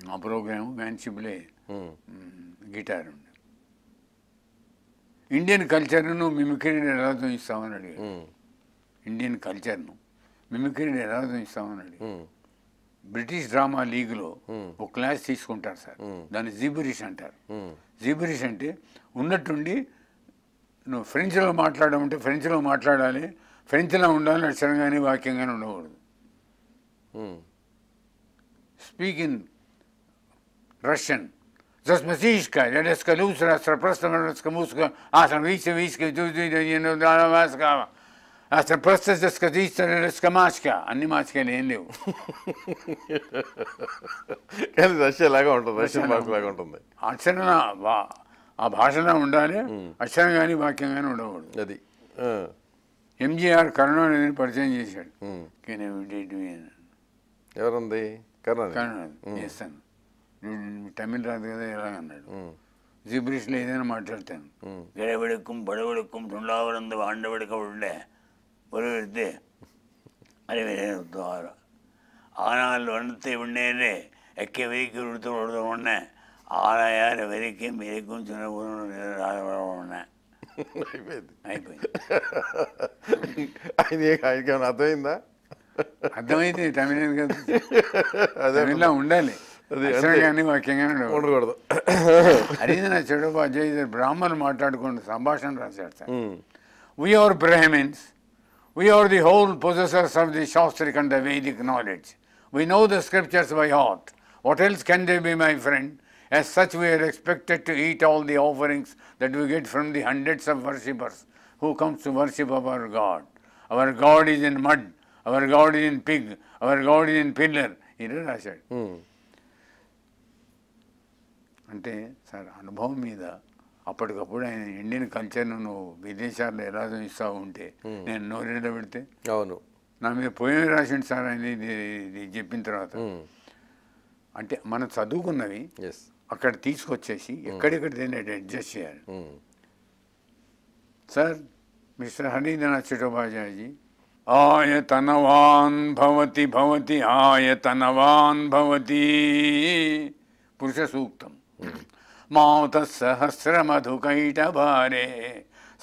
మా ప్రోగ్రామ్ మ్యాన్షిప్లే గిటార్ ఇండియన్ కల్చర్ను మిమిక్రీని ఎలా చూపిస్తామని అడిగాడు ఇండియన్ కల్చర్ను మిమిక్రీని ఎలా చూపిస్తామని అడిగాడు బ్రిటిష్ డ్రామా లీగ్లో ఒక క్లాస్ తీసుకుంటారు సార్ దాన్ని జీబురిష్ అంటారు జీబురిష్ అంటే ఉన్నట్టుండి నువ్వు ఫ్రెంచ్లో మాట్లాడమంటే ఫ్రెంచ్లో మాట్లాడాలి ఫ్రెంచ్లో ఉండాలి అక్షరం కానీ వాక్యం కానీ ఉండకూడదు స్పీక్ ఇన్ రష్యన్ జస్మేసిస్ కైనెనెస్ కనౌసన సప్రప్రస్తన రస్కా ముస్కో ఆసన్విచవిస్ కైదుది నినో నామాస్కా అస్తప్రస్తసస్ కదిస్తన రస్కా మాస్కా యానిమాస్కేనే హిందు కనేదశలాగా ఉంటది శిబాకులాగా ఉంటుంది ఆచరణా ఆ భాషన ఉండాలి అచంగాని వాక్యంగానే ఉండాలి అది ఎన్జిఆర్ కర్ణణని పరిచయం చేసారు కినే ఎవరండి కర్ణణ్ కర్ణణ్ ఇసన్ తమిళరాజు కదా ఇలా అన్నాడు జిబ్రిష్లో ఏదైనా మాట్లాడతాను ఇరవడుக்கும் పడవడుக்கும் తొండావరందు ఆండవడిక ఉండే ஒருவருத்து அறிவிலே துவாரம் ஆனால் வனத்தை உன்னேரே எக்கே வெறிக்கு கொடுத்து கொடுத்த உடனே ஆறாயார் வெறிக்கும் வெறிக்கும் சொன்ன உடனே అయిపోయింది అయిపోయింది అది ఆయనకి అర్థమైందా అర్థమైంది తమిళ కదా ఉండాలి we are Brahmins. We are the whole possessors of the Shastric and the Vedic knowledge. We know the scriptures by heart. What else can they be, my friend? As such, we are expected to eat all the offerings that we get from the hundreds of worshippers who comes to worship our God. Our God is in mud. Our God is in pig. Our God is in pillar. You know, I said. Mm. అంటే sir అనుభవం మీద అప్పటికప్పుడు ఆయన Indian కల్చర్ను నువ్వు విదేశాల్లో ఎలా చూపిస్తావు ఉంటే నేను నోరేళ్ళ పెడితే అవును నా మీద పోయిన రాసిండు సార్ ఆయన చెప్పిన తర్వాత అంటే మనం చదువుకున్నవి అక్కడ తీసుకొచ్చేసి ఎక్కడెక్కడ దీన్ని అడ్జస్ట్ చేయాలి సార్ మిస్టర్ హరీంద్రనాథ్ చటోపాధ్యాయజీ ఆయతనవాన్ భవతి భవతి ఆయతనవాన్ భవతి పురుష సూక్తం मौत सहस्र मधुकैटभारे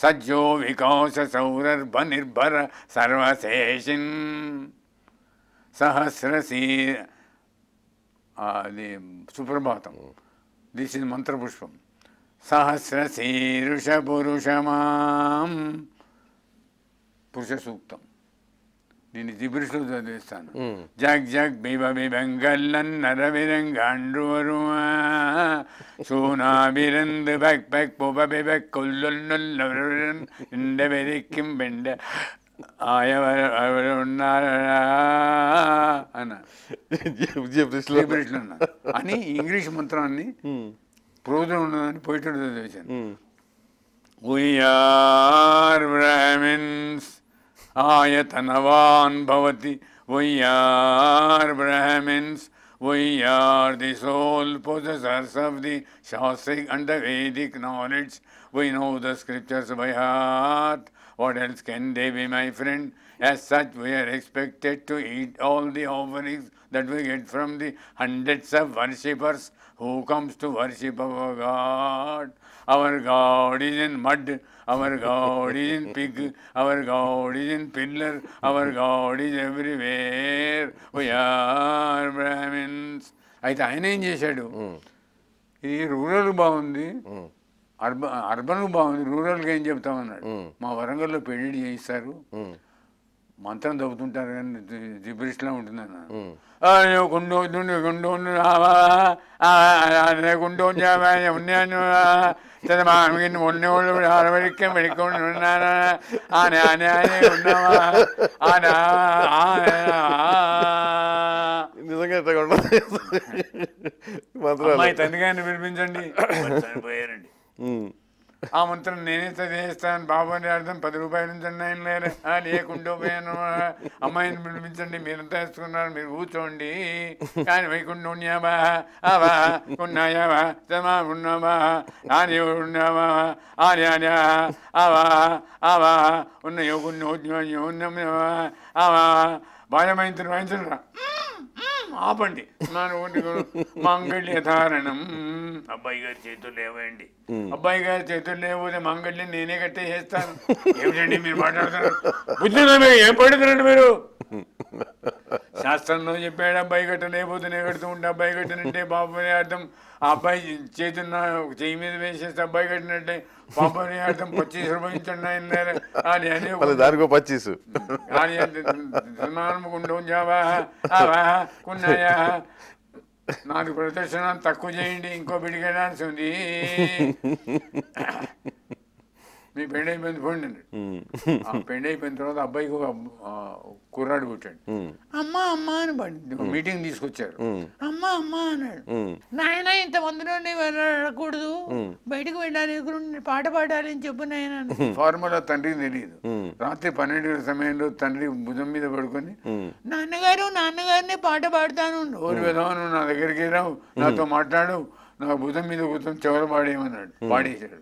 सज्जो सौरर्भ विकाससौरर्भनिर्भर सर्वशेषिन् सहस्रसी सुप्रभातं दिस् इस् मन्त्रपुष्पं सहस्रशीर्षपुरुषमां सूक्तम దీన్ని జిబ్రిష్లో చదివిస్తాను జగ్ జాగ్ బిబి బెంగల్లన్ నరవిరంగాండ్రువరుమా సూనాబిరంద్ బక్ బక్ పొబి బక్ కొల్లున్నల్లవరన్ ఇండ వెరిక్కిం బెండ ఆయవరు ఎవరు ఉన్నారా అన్న జిబ్రిష్లో అని ఇంగ్లీష్ మంత్రాన్ని ప్రోజనం ఉన్నదని పోయిటట్టు చదివించాను we are Brahmins Ayatanavan bhavati. We are Brahmins. We are the sole possessors of the Shastric and the Vedic knowledge. We know the scriptures by heart. What else can they be, my friend? As such, we are expected to eat all the offerings that we get from the hundreds of worshippers who comes to worship our God. Our God is in mud Our God pig in pig, pillar God is in pillar, our God అయితే ఆయన ఏం చేశాడు ఇది rural బాగుంది urban urban బాగుంది రూరల్గా ఏం చెప్తామన్నాడు మా వరంగల్లో పెళ్లి చేయిస్తారు మంత్రం చదువుతుంటారు కానీ జిబ్రిష్లా ఉంటుంది అన్న గుండు గుండు గుండు గుండు చందమామిని ఉన్నోళ్ళు ఆడవరికం వెళ్ళికొని ఉన్నానా ఆనే ఆనే ఆనే ఉన్నావా ఆనా నిజంగా మంత్రాలు అమ్మాయి తండ్రి ఆ మంత్రం నేనే చదివేస్తాను బాబు అని అర్థం పది రూపాయలు ఉంచండి ఆయన లేరు లేకుండా పోయాను అమ్మాయిని పిలిపించండి మీరంతా వేసుకున్నారు మీరు కూర్చోండి కానీ ఉన్నావా అవా ఉన్నాయావా సమా ఉన్నావా ఆని ఉన్నావా ఆని ఆనా అవా అవా ఉన్నాయో ఉన్న యోగున్న అవా బాలమైంతులు వాయించరా ఆపండి ధారణం అబ్బాయి గారి చేతులు లేవండి అబ్బాయి గారి చేతులు లేకపోతే మంగళ్యం నేనే కట్టేసేస్తాను ఏమిటండి మీరు మాట్లాడుతున్నారు బుద్ధిలో ఏం పడుతున్నారండి మీరు శాస్త్రంలో చెప్పాడు అబ్బాయి లేకపోతే నేను కడుతూ ఉంటే అబ్బాయి కట్టినట్టే బాబు అర్థం ఆ అబ్బాయి చేతున్న చేయి మీద వేసేస్తే అబ్బాయి కట్టినట్టే పాపని అర్థం పచ్చీస్ అని అని దానికి పచ్చీసు నాకు ప్రదర్శన తక్కువ చేయండి ఇంకో బిడిగడానికి ఉంది మీ పెండ్ అయిపోయింది పోండి ఆ పెండ్ అయిపోయిన తర్వాత అబ్బాయికి ఒక కుర్రాడు పుట్టాడు అమ్మా అమ్మా అని పండి మీటింగ్ తీసుకొచ్చారు అమ్మా అమ్మా అన్నాడు నాయన ఇంతమంది నుండి వెళ్ళకూడదు బయటకు వెళ్ళాలి పాట పాడాలి అని చెప్పు నాయన ఫార్ములా తండ్రికి తెలియదు రాత్రి పన్నెండు సమయంలో తండ్రి భుజం మీద పడుకొని నాన్నగారు నాన్నగారిని పాట పాడుతాను ఓరి విధవను నా దగ్గరికి రావు నాతో మాట్లాడు నా భుజం మీద కూర్చొని చెవర పాడేయమన్నాడు పాడేశాడు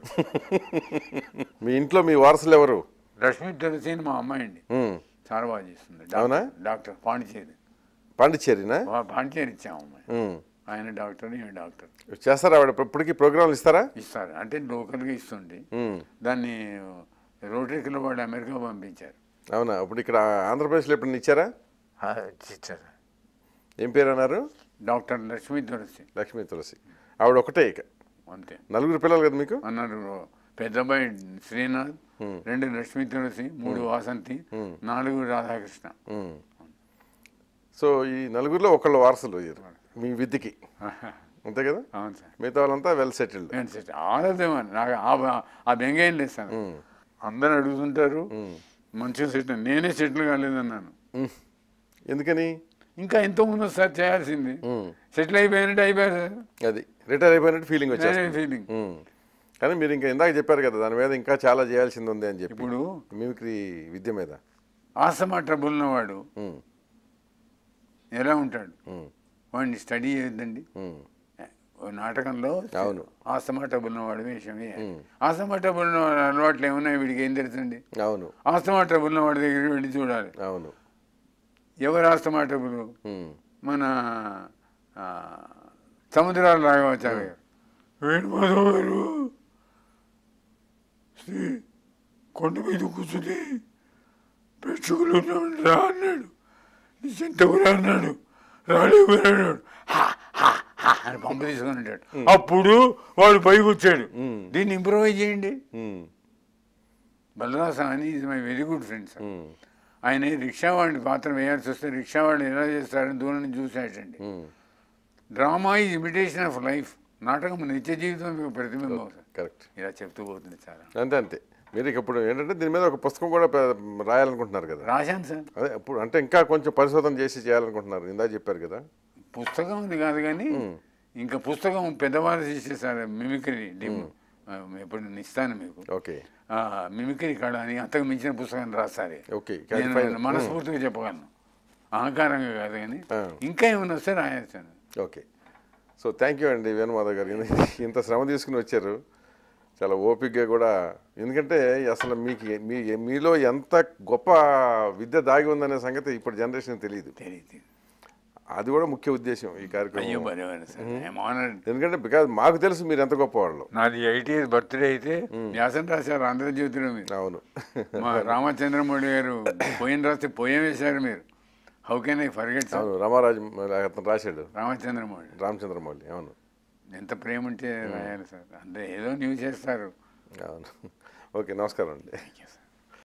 మీ ఇంట్లో మీ వారసులు ఎవరు రష్మి దర్శన్ మా అమ్మాయి అండి చాలా బాగా చేస్తుంది అవునా డాక్టర్ పాండిచేరి పాండిచేరినా పాండిచేరి ఇచ్చాము అమ్మాయి ఆయన డాక్టర్ నేను డాక్టర్ చేస్తారా ఆవిడ ఇప్పటికీ ప్రోగ్రాంలు ఇస్తారా ఇస్తారు అంటే గా ఇస్తుంది దాన్ని రోటరీ క్లబ్ వాళ్ళు అమెరికా పంపించారు అవునా ఇప్పుడు ఇక్కడ ఆంధ్రప్రదేశ్లో ఎప్పుడు ఇచ్చారా ఇచ్చారు ఏం పేరు అన్నారు డాక్టర్ లక్ష్మీ తులసి లక్ష్మీ తులసి ఆవిడ ఒకటే ఇక అంతే నలుగురు పిల్లలు కదా మీకు అన్నారు పెద్దబ్బాయి శ్రీనాథ్ రెండు లక్ష్మీ తులసి మూడు వాసంతి నాలుగు రాధాకృష్ణ సో ఈ నలుగురిలో ఒకళ్ళు వారసులు మీ విద్యకి అంతే కదా అవును సార్ మిగతా వాళ్ళంతా వెల్ సెటిల్డ్ వెల్ సెటిల్ ఆలోదేమని నాకు ఆ బెంగేం లేదు సార్ అందరు అడుగుతుంటారు మంచిగా సెటిల్ నేనే సెటిల్ కాలేదన్నాను ఎందుకని ఇంకా ఎంతో ముందు సార్ చేయాల్సింది సెటిల్ అయిపోయినట్టు అయిపోయారు అది రిటైర్ అయిపోయినట్టు ఫీలింగ్ వచ్చింది ఫీలింగ్ కానీ మీరు ఇంకా ఇందాక చెప్పారు కదా దాని మీద ఇంకా చాలా చేయాల్సింది ఉంది అని చెప్పి ఇప్పుడు మిమిక్రీ విద్య మీద ఆసమా ట్రబుల్ ఉన్నవాడు ఎలా ఉంటాడు వాడిని స్టడీ చేయొద్దండి నాటకంలో అవును ఆస్తమా ట్రబుల్ ఉన్నవాడు విషయమే ఆస్తమా ట్రబుల్ ఉన్న అలవాట్లు ఏమున్నాయి వీడికి ఏం తెలుసండి అవును ఆస్తమా ట్రబుల్ ఉన్నవాడి దగ్గర వెళ్ళి చూడాలి అవును ఎవరు రాస్తామా మన సముద్రాలు రాఘవచార్య వేణుమాధవారు శ్రీ కొండ మీద కూర్చుని ప్రేక్షకులు రా అన్నాడు నీ చెంత కూడా అన్నాడు రాలేవు అన్నాడు అని పంపు తీసుకుని ఉంటాడు అప్పుడు వాడు పైకి వచ్చాడు దీన్ని ఇంప్రూవైజ్ చేయండి బలరాసం అని ఇది మై వెరీ గుడ్ ఫ్రెండ్స్ ఆయన రిక్షావాడిని పాత్ర వేయాల్సి వస్తే రిక్షావాడిని ఎలా చేస్తారని దూరం చూశాటండి drama is imitation of life నాటకం నిత్య జీవితం ప్రతిబింబం కరెక్ట్ ఇలా చెప్తూ పోతుంది చాలా అంతే అంతే మీరు ఇప్పుడు ఏంటంటే దీని మీద ఒక పుస్తకం కూడా రాయాలనుకుంటున్నారు కదా రాశాను సార్ అదే ఇప్పుడు అంటే ఇంకా కొంచెం పరిశోధన చేసి చేయాలనుకుంటున్నారు ఇందా చెప్పారు కదా పుస్తకం కాదు కానీ ఇంకా పుస్తకం పెద్దవాళ్ళు చేసేసారు మిమిక్రీ డిమ్ ఎప్పుడు ఇస్తాను మీకు ఓకే మిమిక్రీ కళ అని అంతకు మించిన పుస్తకాన్ని రాస్తారు ఓకే మనస్ఫూర్తిగా చెప్పగలను అహంకారంగా కాదు కానీ ఇంకా ఏమైనా వస్తే రాయేస్తాను ఓకే సో థ్యాంక్ యూ అండి వేణుమాధవ్ గారు ఇంత శ్రమ తీసుకుని వచ్చారు చాలా ఓపికగా కూడా ఎందుకంటే అసలు మీకు మీ మీలో ఎంత గొప్ప విద్య దాగి ఉందనే సంగతి ఇప్పుడు జనరేషన్ తెలియదు తెలియదు అది కూడా ముఖ్య ఉద్దేశం ఈ కార్యక్రమం ఎందుకంటే బికాస్ మాకు తెలుసు మీరు ఎంత గొప్పవాళ్ళు నాది ఎయిటీ బర్త్డే అయితే వ్యాసం రాశారు ఆంధ్రజ్యోతిలో మీరు అవును మా రామచంద్రమౌళి గారు పోయిన రాస్తే పోయే వేశారు మీరు హౌ కెన్ ఐ ఫర్గెట్ అవును రామారాజు అతను రాశాడు రామచంద్రమౌళి రామచంద్రమౌళి అవును ఎంత ప్రేమ ఉంటే రాయాలి సార్ అంటే ఏదో న్యూస్ చేస్తారు అవును ఓకే నమస్కారం అండి